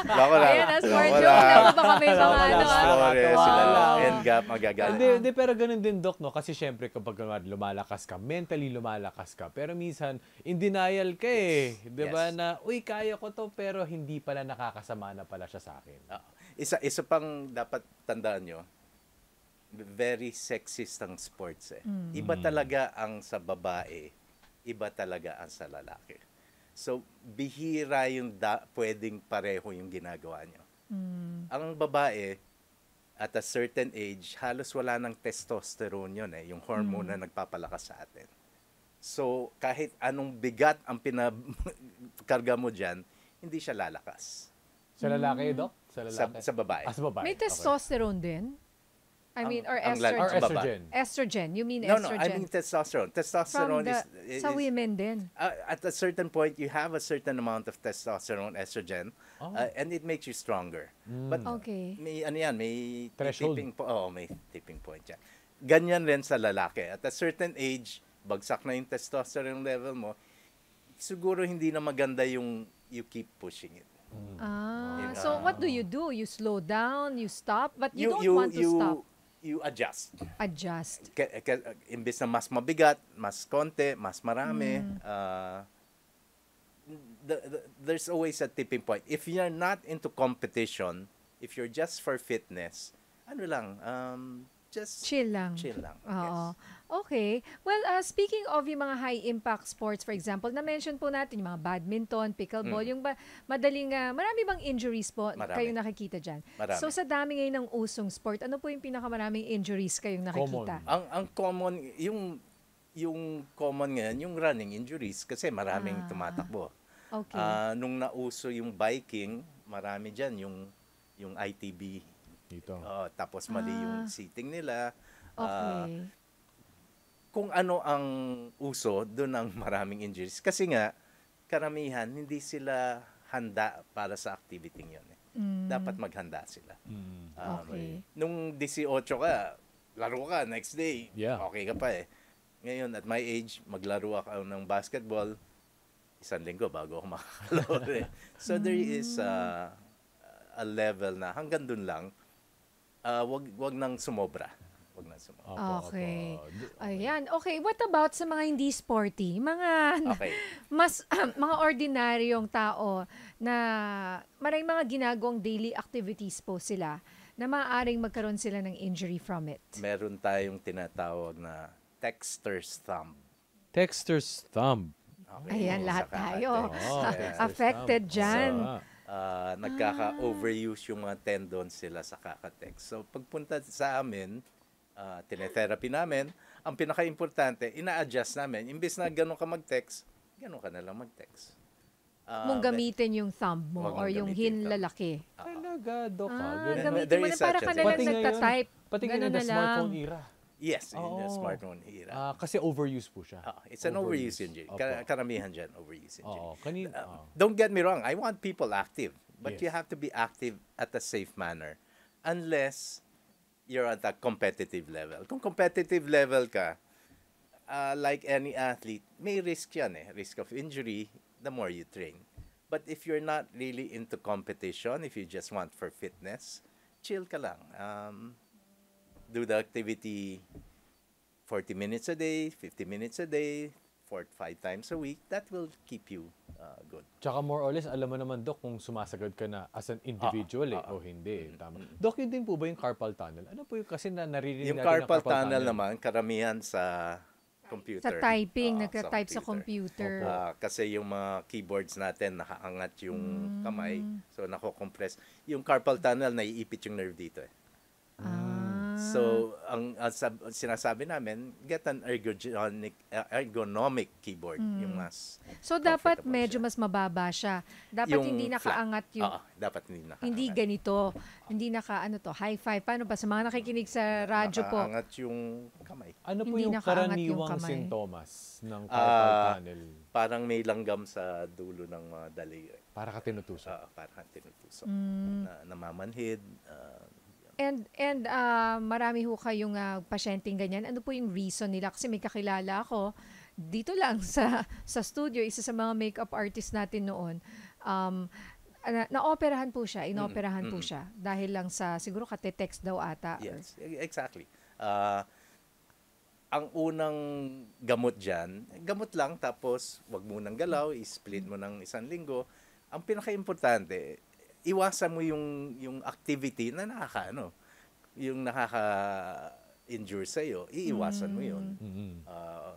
Lako [LAUGHS] lang. Ayan, as sport yun. Lako ano ba kami mga ano? Sorry, ah? sila End gap, magagaling. Hindi, hindi, pero ganun din, Doc, no? Kasi syempre, kapag lumalakas ka, mentally lumalakas ka. Pero minsan, in denial ka eh. Yes. Di ba yes. na, uy, kaya ko to, pero hindi pala nakakasama na pala siya sa akin. Uh, isa, isa pang dapat tandaan nyo, very sexist ang sports eh. Mm. Iba mm. talaga ang sa babae, iba talaga ang sa lalaki. So, bihira yung da- pwedeng pareho yung ginagawa nyo. Mm. Ang babae, at a certain age, halos wala ng testosterone yun eh, yung hormone mm. na nagpapalakas sa atin. So, kahit anong bigat ang pinakarga mo dyan, hindi siya lalakas. Sa lalaki, mm. Dok? Sa lalaki? Sa, sa babae. Ah, sa babae. May testosterone okay. din? I mean, or ang, estrogen. Or estrogen. Estrogen. You mean no, estrogen? No, no, I mean testosterone. Testosterone the, is, is... Sa women din. Uh, at a certain point, you have a certain amount of testosterone, estrogen, oh. uh, and it makes you stronger. Mm. But okay. may, ano yan, may Threshold. tipping point. Oh, may tipping point yan. Ganyan rin sa lalaki. At a certain age, bagsak na yung testosterone level mo, siguro hindi na maganda yung you keep pushing it. Mm. Ah, you know? so what do you do? You slow down, you stop, but you, you don't you, want to you, stop you adjust. Adjust. K- k- imbis na mas mabigat, mas konti, mas marami, mm. uh, the, the, there's always a tipping point. If you're not into competition, if you're just for fitness, ano lang, um, just chill lang. Chill lang. Oo. Yes. Okay. Well, uh, speaking of yung mga high impact sports, for example, na-mention po natin yung mga badminton, pickleball, mm. yung ba, madaling, uh, marami bang injuries po marami. kayong nakikita dyan? Marami. So sa dami ngayon ng usong sport, ano po yung pinakamaraming injuries kayong nakikita? Common. Ang, ang common, yung, yung common ngayon, yung running injuries kasi maraming ah. tumatakbo. Okay. Uh, nung nauso yung biking, marami dyan yung yung ITB dito. Oh, tapos mali ah. yung seating nila. Ah, okay. Uh, kung ano ang uso, doon ng maraming injuries. Kasi nga, karamihan, hindi sila handa para sa activity yon. Eh. Mm. Dapat maghanda sila. Mm. Um, okay. Nung 18 ka, laro ka next day. Yeah. Okay ka pa eh. Ngayon, at my age, maglaro ako ng basketball isang linggo bago ako [LAUGHS] makakalaro. eh. So there is uh, a level na hanggang dun lang uh, wag wag nang sumobra. Wag nang sumobra. Opo, okay. Ayan. Okay, what about sa mga hindi sporty? Mga okay. [LAUGHS] mas um, [CLEARS THROAT] mga ordinaryong tao na maray mga ginagawang daily activities po sila na maaaring magkaroon sila ng injury from it. Meron tayong tinatawag na texter's thumb. Texter's thumb. Okay. Ayan, lahat tayo. Oh, [LAUGHS] affected dyan. Sa, uh, nagkaka-overuse yung mga tendons sila sa kakatex. So pagpunta sa amin, uh, tinetherapy namin, ang pinaka-importante, ina-adjust namin. Imbis na ganun ka mag-text, ganun ka na lang mag-text. Uh, ah, mong gamitin yung thumb mo or yung hinlalaki. Talaga, Doc. Ah, gamitin mo na para ka na lang nagtatype. Pati ganun na, smartphone era. Yes, oh. yung smart one hira. Uh, kasi overuse po siya. Uh, it's an overuse, overuse injury. Kar- karamihan dyan, overuse injury. Oh, kanin- uh, oh. Don't get me wrong, I want people active. But yes. you have to be active at a safe manner. Unless you're at a competitive level. Kung competitive level ka, uh, like any athlete, may risk yan eh. Risk of injury the more you train. But if you're not really into competition, if you just want for fitness, chill ka lang. Um, do the activity 40 minutes a day, 50 minutes a day, four, five times a week, that will keep you uh, good. Tsaka more or less, alam mo naman, Doc, kung sumasagad ka na as an individual ah, ah eh, ah, o hindi. Mm-hmm. Tama. mm, mm. Doc, yun din po ba yung carpal tunnel? Ano po yung kasi na naririnig yung natin carpal, carpal tunnel? tunnel naman, karamihan sa computer. Sa typing, uh, ah, nagka-type sa computer. Sa computer. Uh, kasi yung mga keyboards natin, nakaangat yung mm. kamay, so nako-compress. Yung carpal tunnel, naiipit yung nerve dito eh. So, ang uh, sab- sinasabi namin, get an ergonomic, eh, ergonomic keyboard, mm. yung mas So, dapat medyo siya. mas mababa siya. Dapat yung hindi nakaangat flat. yung... Oo, dapat hindi nakaangat. Hindi ganito. Hindi naka, ano to, high five. Paano ba? Sa mga nakikinig sa radyo po. Nakaangat yung kamay. Ano po hindi yung karaniwang yung sintomas ng ah, carpal uh, tunnel? Parang may langgam sa dulo ng mga daliri. Para ka tinutusok? Oo, uh, para ka tinutusok. Mm. Na, namamanhid, uh, And and uh, marami ho kayong uh, pasyenteng ganyan. Ano po yung reason nila? Kasi may kakilala ako dito lang [LAUGHS] sa sa studio, isa sa mga makeup artist natin noon. Um, na, naoperahan po siya, inoperahan mm-hmm. po siya dahil lang sa siguro kate-text daw ata. Yes, e, exactly. Uh, ang unang gamot dyan, gamot lang tapos wag mo nang galaw, i-split mo ng isang linggo. Ang pinaka-importante, iwasan mo yung yung activity na nakakaano yung nakaka injure sa iyo iiwasan mo yun mm. mm-hmm. uh,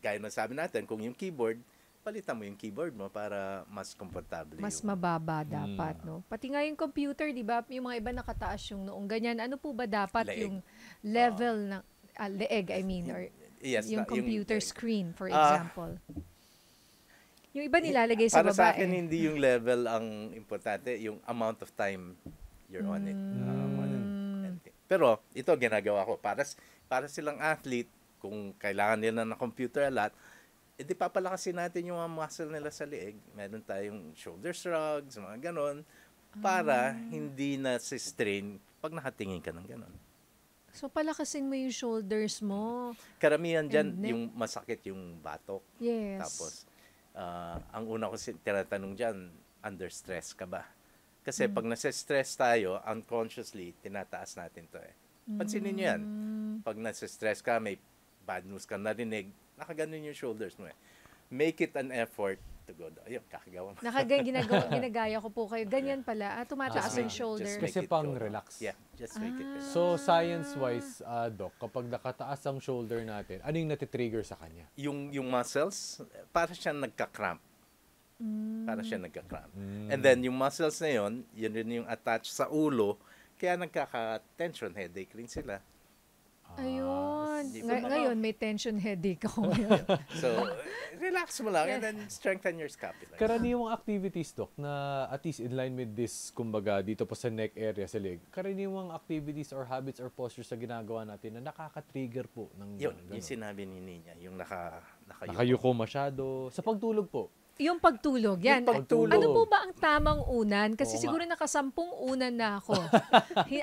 gaya ng sabi natin kung yung keyboard palitan mo yung keyboard mo para mas komportable mas yung, mababa mm. dapat mm. no pati nga yung computer di ba yung mga iba nakataas yung noong ganyan ano po ba dapat leeg. yung ah. level uh, ng uh, leeg I mean or yes, yung computer yung, screen for ah, example yung iba nilalagay sa Para babae. Para sa akin, hindi yung level ang importante, yung amount of time you're on it. Um, Pero ito ginagawa ko para para silang athlete kung kailangan nila ng computer a lot, edi eh, papalakasin natin yung mga muscle nila sa leeg. Meron tayong shoulder shrugs, mga ganon, para ah. hindi na si strain pag nakatingin ka ng ganon. So palakasin mo yung shoulders mo. Karamihan diyan yung masakit yung batok. Yes. Tapos uh, ang una ko tinatanong dyan, under stress ka ba? Kasi mm. pag nasa-stress tayo, unconsciously, tinataas natin to eh. Pansinin nyo yan. Hmm. Pag nasa-stress ka, may bad news ka narinig, nakaganon yung shoulders mo eh. Make it an effort to God. Ayun, kakagawa mo. Nakagang ginagawa, [LAUGHS] ginagaya ko po kayo. Ganyan pala. Ah, tumataas ah, yung shoulder. Kasi pang-relax. Yeah, just make it relax. So, science-wise, uh, Doc, kapag nakataas ang shoulder natin, ano yung natitrigger sa kanya? Yung, yung muscles, para siya nagka-cramp. Mm. Para siya nagka-cramp. Mm. And then, yung muscles na yun, yun rin yung attached sa ulo, kaya nagkaka-tension headache rin sila. Ayun. Ngay- ngayon, may tension headache ako [LAUGHS] ngayon. so, relax mo lang and then strengthen your scapula. Karaniwang activities, Doc, na at least in line with this, kumbaga, dito po sa neck area, sa leg, karaniwang activities or habits or postures na ginagawa natin na nakaka-trigger po. Ng, Yun, ganun. yung sinabi ni Nina, yung naka, nakayuko. nakayuko masyado. Sa pagtulog po. Yung pagtulog, yan. Yung pagtulog. Ano po ba ang tamang unan? Kasi Oo, siguro nakasampung unan na ako. [LAUGHS]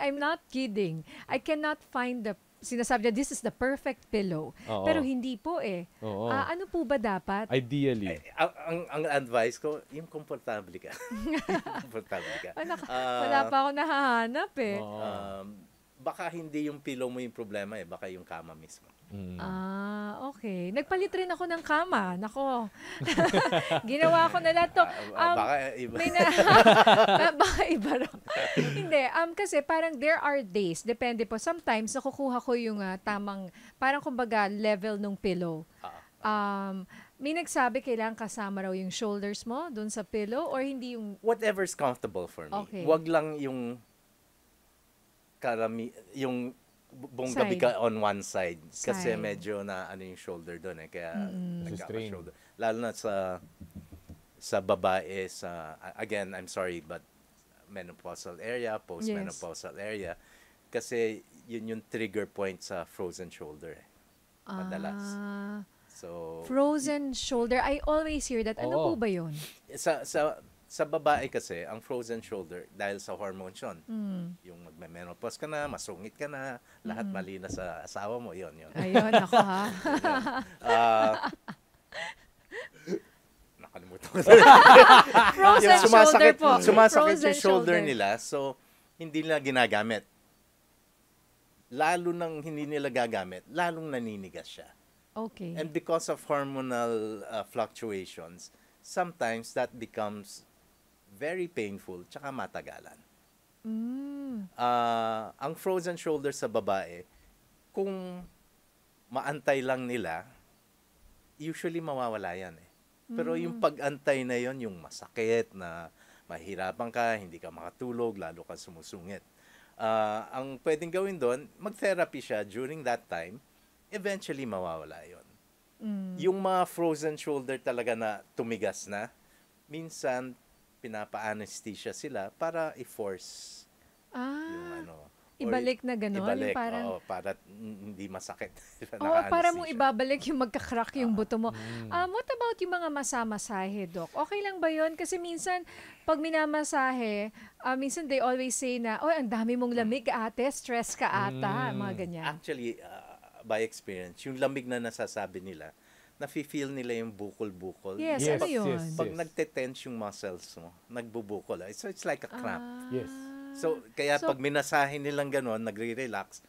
I'm not kidding. I cannot find the sinasabi niya, this is the perfect pillow. Oo. Pero hindi po eh. Uh, ano po ba dapat? Ideally. Ay, ang, ang advice ko, yung comfortable ka. [LAUGHS] komportable ka. Ay, uh, wala pa ako nahahanap eh. Um, baka hindi yung pillow mo yung problema eh, baka yung kama mismo. Mm. Ah, okay. Nagpalit rin ako ng kama. Nako. [LAUGHS] Ginawa ko na lahat to. Ah, ah, um, baka iba. na, [LAUGHS] [LAUGHS] baka iba hindi. Um, kasi parang there are days, depende po. Sometimes nakukuha ko yung uh, tamang, parang kumbaga level ng pillow. Um, may nagsabi kailangan kasama raw yung shoulders mo doon sa pillow or hindi yung... Whatever's comfortable for me. Okay. Wag lang yung karami yung buong side. gabi ka on one side kasi medyo na ano yung shoulder doon eh kaya mm. nagkaka-shoulder lalo na sa sa babae sa again I'm sorry but menopausal area postmenopausal yes. area kasi yun yung trigger point sa frozen shoulder eh. madalas ah, so frozen shoulder I always hear that ano oo. po ba yun sa sa sa babae kasi, ang frozen shoulder, dahil sa hormones yun. Mm. Yung magme-menopause ka na, masungit ka na, lahat mm. mali na sa asawa mo, yun, yun. Ayun, ako ha. uh, [LAUGHS] nakalimutan ko. [LAUGHS] frozen yung, shoulder po. Sumasakit frozen yung shoulder, shoulder nila, so hindi nila ginagamit. Lalo nang hindi nila gagamit, lalong naninigas siya. Okay. And because of hormonal uh, fluctuations, sometimes that becomes very painful, tsaka matagalan. Mm. Uh, ang frozen shoulder sa babae, kung maantay lang nila, usually mawawala yan eh. Pero mm. yung pag-antay na yon yung masakit na mahirapan ka, hindi ka makatulog, lalo ka sumusungit. Uh, ang pwedeng gawin doon, mag-therapy siya during that time, eventually mawawala yon Mm. Yung mga frozen shoulder talaga na tumigas na, minsan pinapa-anesthesia sila para i-force ah, yung ano. Ibalik na gano'n? Ibalik, yung parang, para hindi masakit. [LAUGHS] oo, para mo ibabalik yung magkakrack yung ah, buto mo. Mm. Um, what about yung mga masamasahe, Doc? Okay lang ba yon Kasi minsan, pag minamasahe, uh, minsan they always say na, oh, ang dami mong lamig mm. ate, stress ka ata, mm. mga ganyan. Actually, uh, by experience, yung lamig na nasasabi nila, nafe-feel nila yung bukol-bukol. Yes, yes, ano Yes, Pag yes. nagtetense yung muscles mo, nagbubukol. So it's like a cramp. Ah. Yes. So kaya so, pag minasahin nilang ganun, nagre-relax,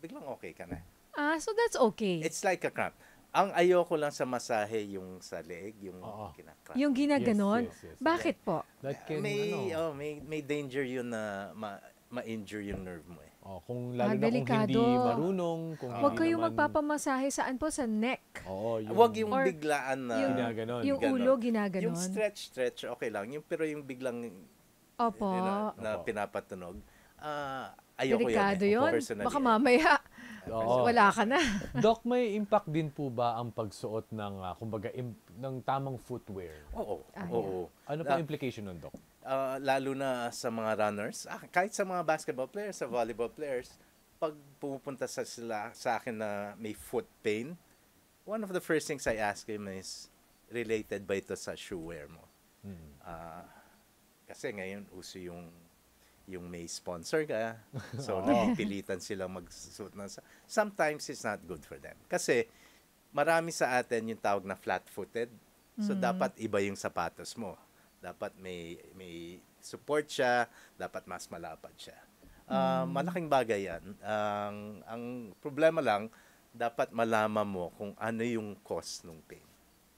biglang okay ka na. Ah, so that's okay. It's like a cramp. Ang ayoko lang sa masahe yung sa leg, yung Oo. kinakramp. Yung ginaganon? Yes, yes, yes, Bakit po? That can, may, ano? oh, may, may danger yun na ma, ma-injure yung nerve mo eh. Oh, kung lalo ah, na kung hindi marunong, kung ah, Huwag kayong naman... magpapamasahe saan po sa neck. Oh, yung, Huwag yung Or biglaan na yung, ginaganon. Yung ulo ginaganon. Yung stretch stretch okay lang, yung pero yung biglang Opo. na, na Opo. pinapatunog. Ah, uh, ayoko eh. Delikado yan. Eh. yun. Baka mamaya Oo. wala ka na. [LAUGHS] Doc, may impact din po ba ang pagsuot ng uh, kumbaga imp- ng tamang footwear? Oo. Ah, oo. Yeah. Ano pa implication nun, Doc? uh, lalo na sa mga runners, ah, kahit sa mga basketball players, sa volleyball players, pag pupunta sa sila sa akin na may foot pain, one of the first things I ask him is, related ba ito sa shoe wear mo? Mm. Uh, kasi ngayon, uso yung yung may sponsor ka. So, [LAUGHS] oh. napipilitan silang magsuot ng... Sometimes, it's not good for them. Kasi, marami sa atin yung tawag na flat-footed. So, mm-hmm. dapat iba yung sapatos mo. Dapat may may support siya, dapat mas malapad siya. Uh, mm. malaking bagay 'yan. Ang uh, ang problema lang dapat malaman mo kung ano yung cost ng pain.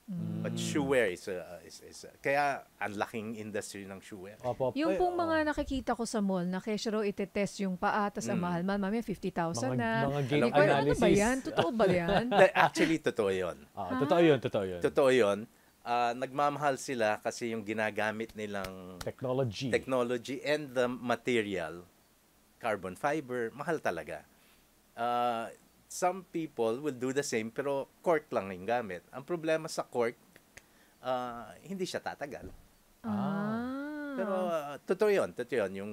Mm. But hmm. shoeware is, a, is, is a, kaya ang laking industry ng shoeware. Opo, yung pong mga nakikita ko sa mall na kesyo raw itetest yung paa tas mm. ang hmm. mahal man mamaya 50,000 na. Mga gate Ay, ano ba yan? Totoo ba yan? [LAUGHS] Actually, totoo yun. Ah, totoo yun, totoo yun. Totoo yun uh, nagmamahal sila kasi yung ginagamit nilang technology technology and the material carbon fiber mahal talaga uh, some people will do the same pero cork lang yung gamit ang problema sa cork uh, hindi siya tatagal ah. pero uh, totoo yun totoo yun yung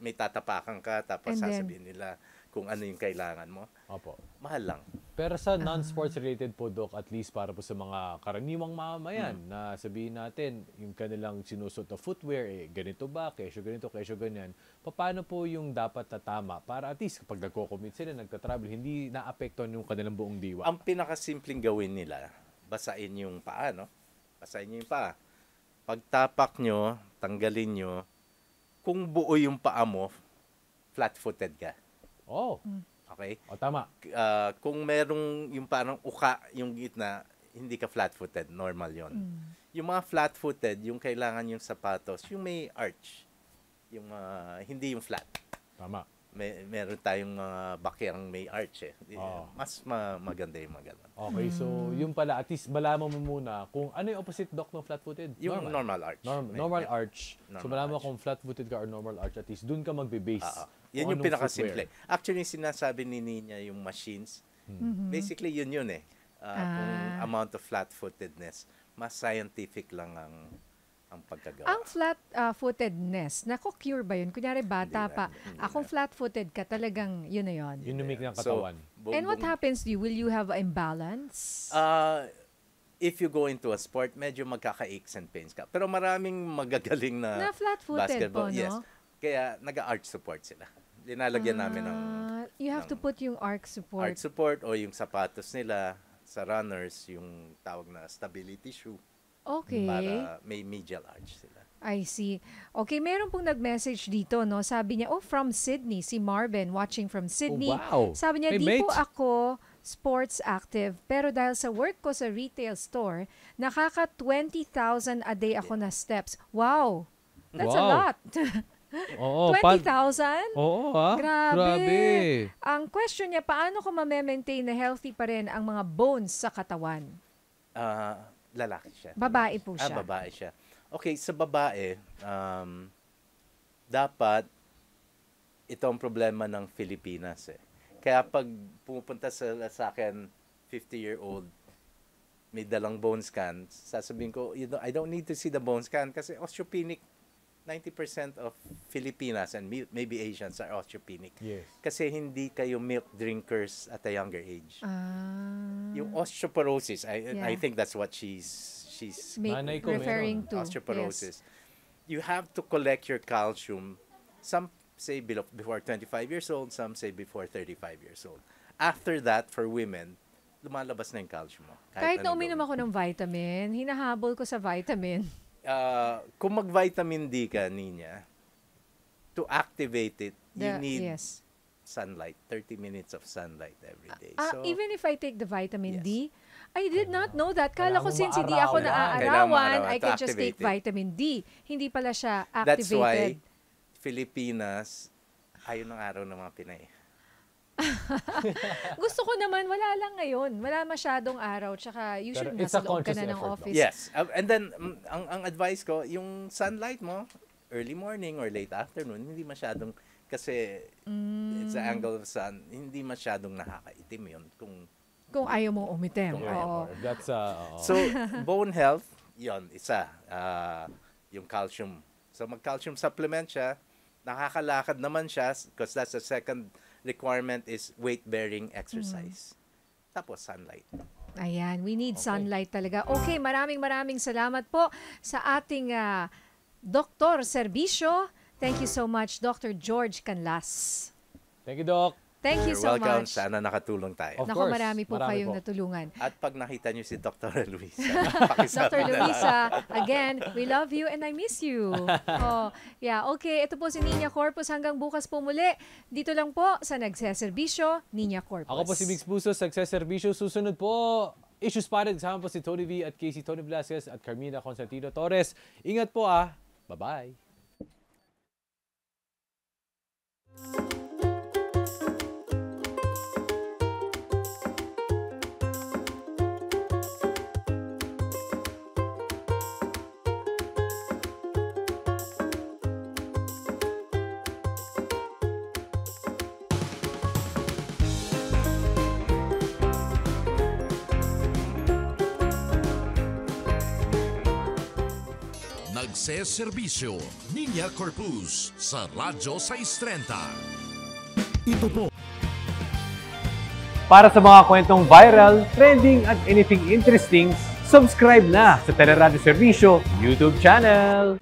may tatapakan ka tapos and sasabihin then, nila kung ano yung kailangan mo. Opo. Mahal lang. Pero sa non-sports related po, Doc, at least para po sa mga karaniwang mamayan hmm. na sabihin natin, yung kanilang sinusot na footwear, eh, ganito ba, kesyo ganito, kesyo ganyan, paano po yung dapat na tama para at least kapag nagko-commit sila, nagta-travel, hindi naapektuhan yung kanilang buong diwa? Ang pinakasimpleng gawin nila, basain yung paa, no? Basain nyo yung paa. Pagtapak nyo, tanggalin nyo, kung buo yung paa mo, flat-footed ka Oh. Mm. Okay? O, oh, tama. Uh, kung merong yung parang uka yung gitna, hindi ka flat-footed. Normal yon mm. Yung mga flat-footed, yung kailangan yung sapatos, yung may arch. Yung, uh, hindi yung flat. Tama. May, meron tayong mga uh, bakirang may arch eh. Oh. Mas ma- maganda yung maganda. Okay, mm. so yung pala, at least malaman mo muna kung ano yung opposite dock ng flat-footed. Yung normal, normal arch. Norm- normal yeah. arch. Normal so malaman mo kung flat-footed ka or normal arch, at least dun ka magbe-base. Uh-huh yan yung pinakasimple. Footwear. Actually, sinasabi ni Nina yung machines, mm-hmm. basically yun yun eh. Uh, ah. Kung ah. amount of flat-footedness. Mas scientific lang ang ang pagkagawa. Ang flat-footedness, uh, nako-cure ba yun? Kunyari bata hindi pa, na, hindi akong flat-footed ka, talagang yun na yun. Yun numik ng katawan. So, And what happens to you? Will you have imbalance? Uh, if you go into a sport, medyo magkaka-aches and pains ka. Pero maraming magagaling na, na flat-footed basketball. Po, no? Yes. Kaya naga-arch support sila. Linalagyan ah, namin ng... Ah, you have ng to put yung arch support. Arch support o yung sapatos nila sa runners, yung tawag na stability shoe. Okay. Para may medial arch sila. I see. Okay, meron pong nag-message dito, no? Sabi niya, oh, from Sydney, si Marvin, watching from Sydney. Oh, wow. Sabi niya, hey, di mate. po ako sports active, pero dahil sa work ko sa retail store, nakaka 20,000 a day ako na steps. Wow! That's wow. a lot. [LAUGHS] Oo, 20,000? [LAUGHS] Oo, ha? Grabe. Grabe. Ang question niya, paano ko ma-maintain na healthy pa rin ang mga bones sa katawan? Ah, lalaki siya. Babae po ah, siya. Ah, babae siya. Okay, sa babae, um, dapat ito ang problema ng Pilipinas eh. Kaya pag pumupunta sa, sa akin 50-year-old, may dalang bone scan, sasabihin ko, you know, I don't need to see the bone scan kasi osteopenic 90% of Filipinas and maybe Asians are osteopenic. Yes. Kasi hindi kayo milk drinkers at a younger age. Ah. Yung osteoporosis, I yeah. I think that's what she's she's May, referring to. Osteoporosis. Yes. You have to collect your calcium some say below, before 25 years old, some say before 35 years old. After that, for women, lumalabas na yung calcium mo. Kahit, kahit na uminom ako ng vitamin, hinahabol ko sa vitamin uh, kung mag-vitamin D ka, Nina, to activate it, the, you need yes. sunlight, 30 minutes of sunlight every day. Uh, so, even if I take the vitamin yes. D, I did not know that. Kala ko since hindi ako naaarawan, I can just take it. vitamin D. Hindi pala siya activated. That's why Filipinas, ayun ang araw ng mga Pinay. [LAUGHS] Gusto ko naman, wala lang ngayon. Wala masyadong araw. Tsaka usually, Pero nasa loob ka na ng office. No? Yes. Uh, and then, mm, ang, ang advice ko, yung sunlight mo, early morning or late afternoon, hindi masyadong, kasi mm. it's the mm. angle of the sun, hindi masyadong nakakaitim yun kung kung ayaw mo umitim. Kung ayaw mo. That's, uh, So, bone health, yon isa. Uh, yung calcium. So, mag-calcium supplement siya. Nakakalakad naman siya because that's the second requirement is weight-bearing exercise. Mm. Tapos sunlight. Ayan, we need okay. sunlight talaga. Okay, maraming maraming salamat po sa ating uh, ah, Dr. Servicio. Thank you so much, Dr. George Canlas. Thank you, Doc. Thank you so welcome. much. Sana nakatulong tayo. Of Naku, course. marami po marami kayong po. natulungan. At pag nakita niyo si Dr. Luisa, [LAUGHS] Dr. Luisa, again, we love you and I miss you. [LAUGHS] oh, yeah, okay. Ito po si Nina Corpus. Hanggang bukas po muli. Dito lang po sa Nagseserbisyo, Nina Corpus. Ako po si Mix Buso, Nagseserbisyo. Susunod po, issue spotted. Kasama po si Tony V at Casey Tony Velasquez at Carmina Constantino Torres. Ingat po ah. Bye-bye. Jose Servicio, Niña Corpus, sa Radyo 630. Ito po. Para sa mga kwentong viral, trending at anything interesting, subscribe na sa Teleradio Servicio YouTube channel.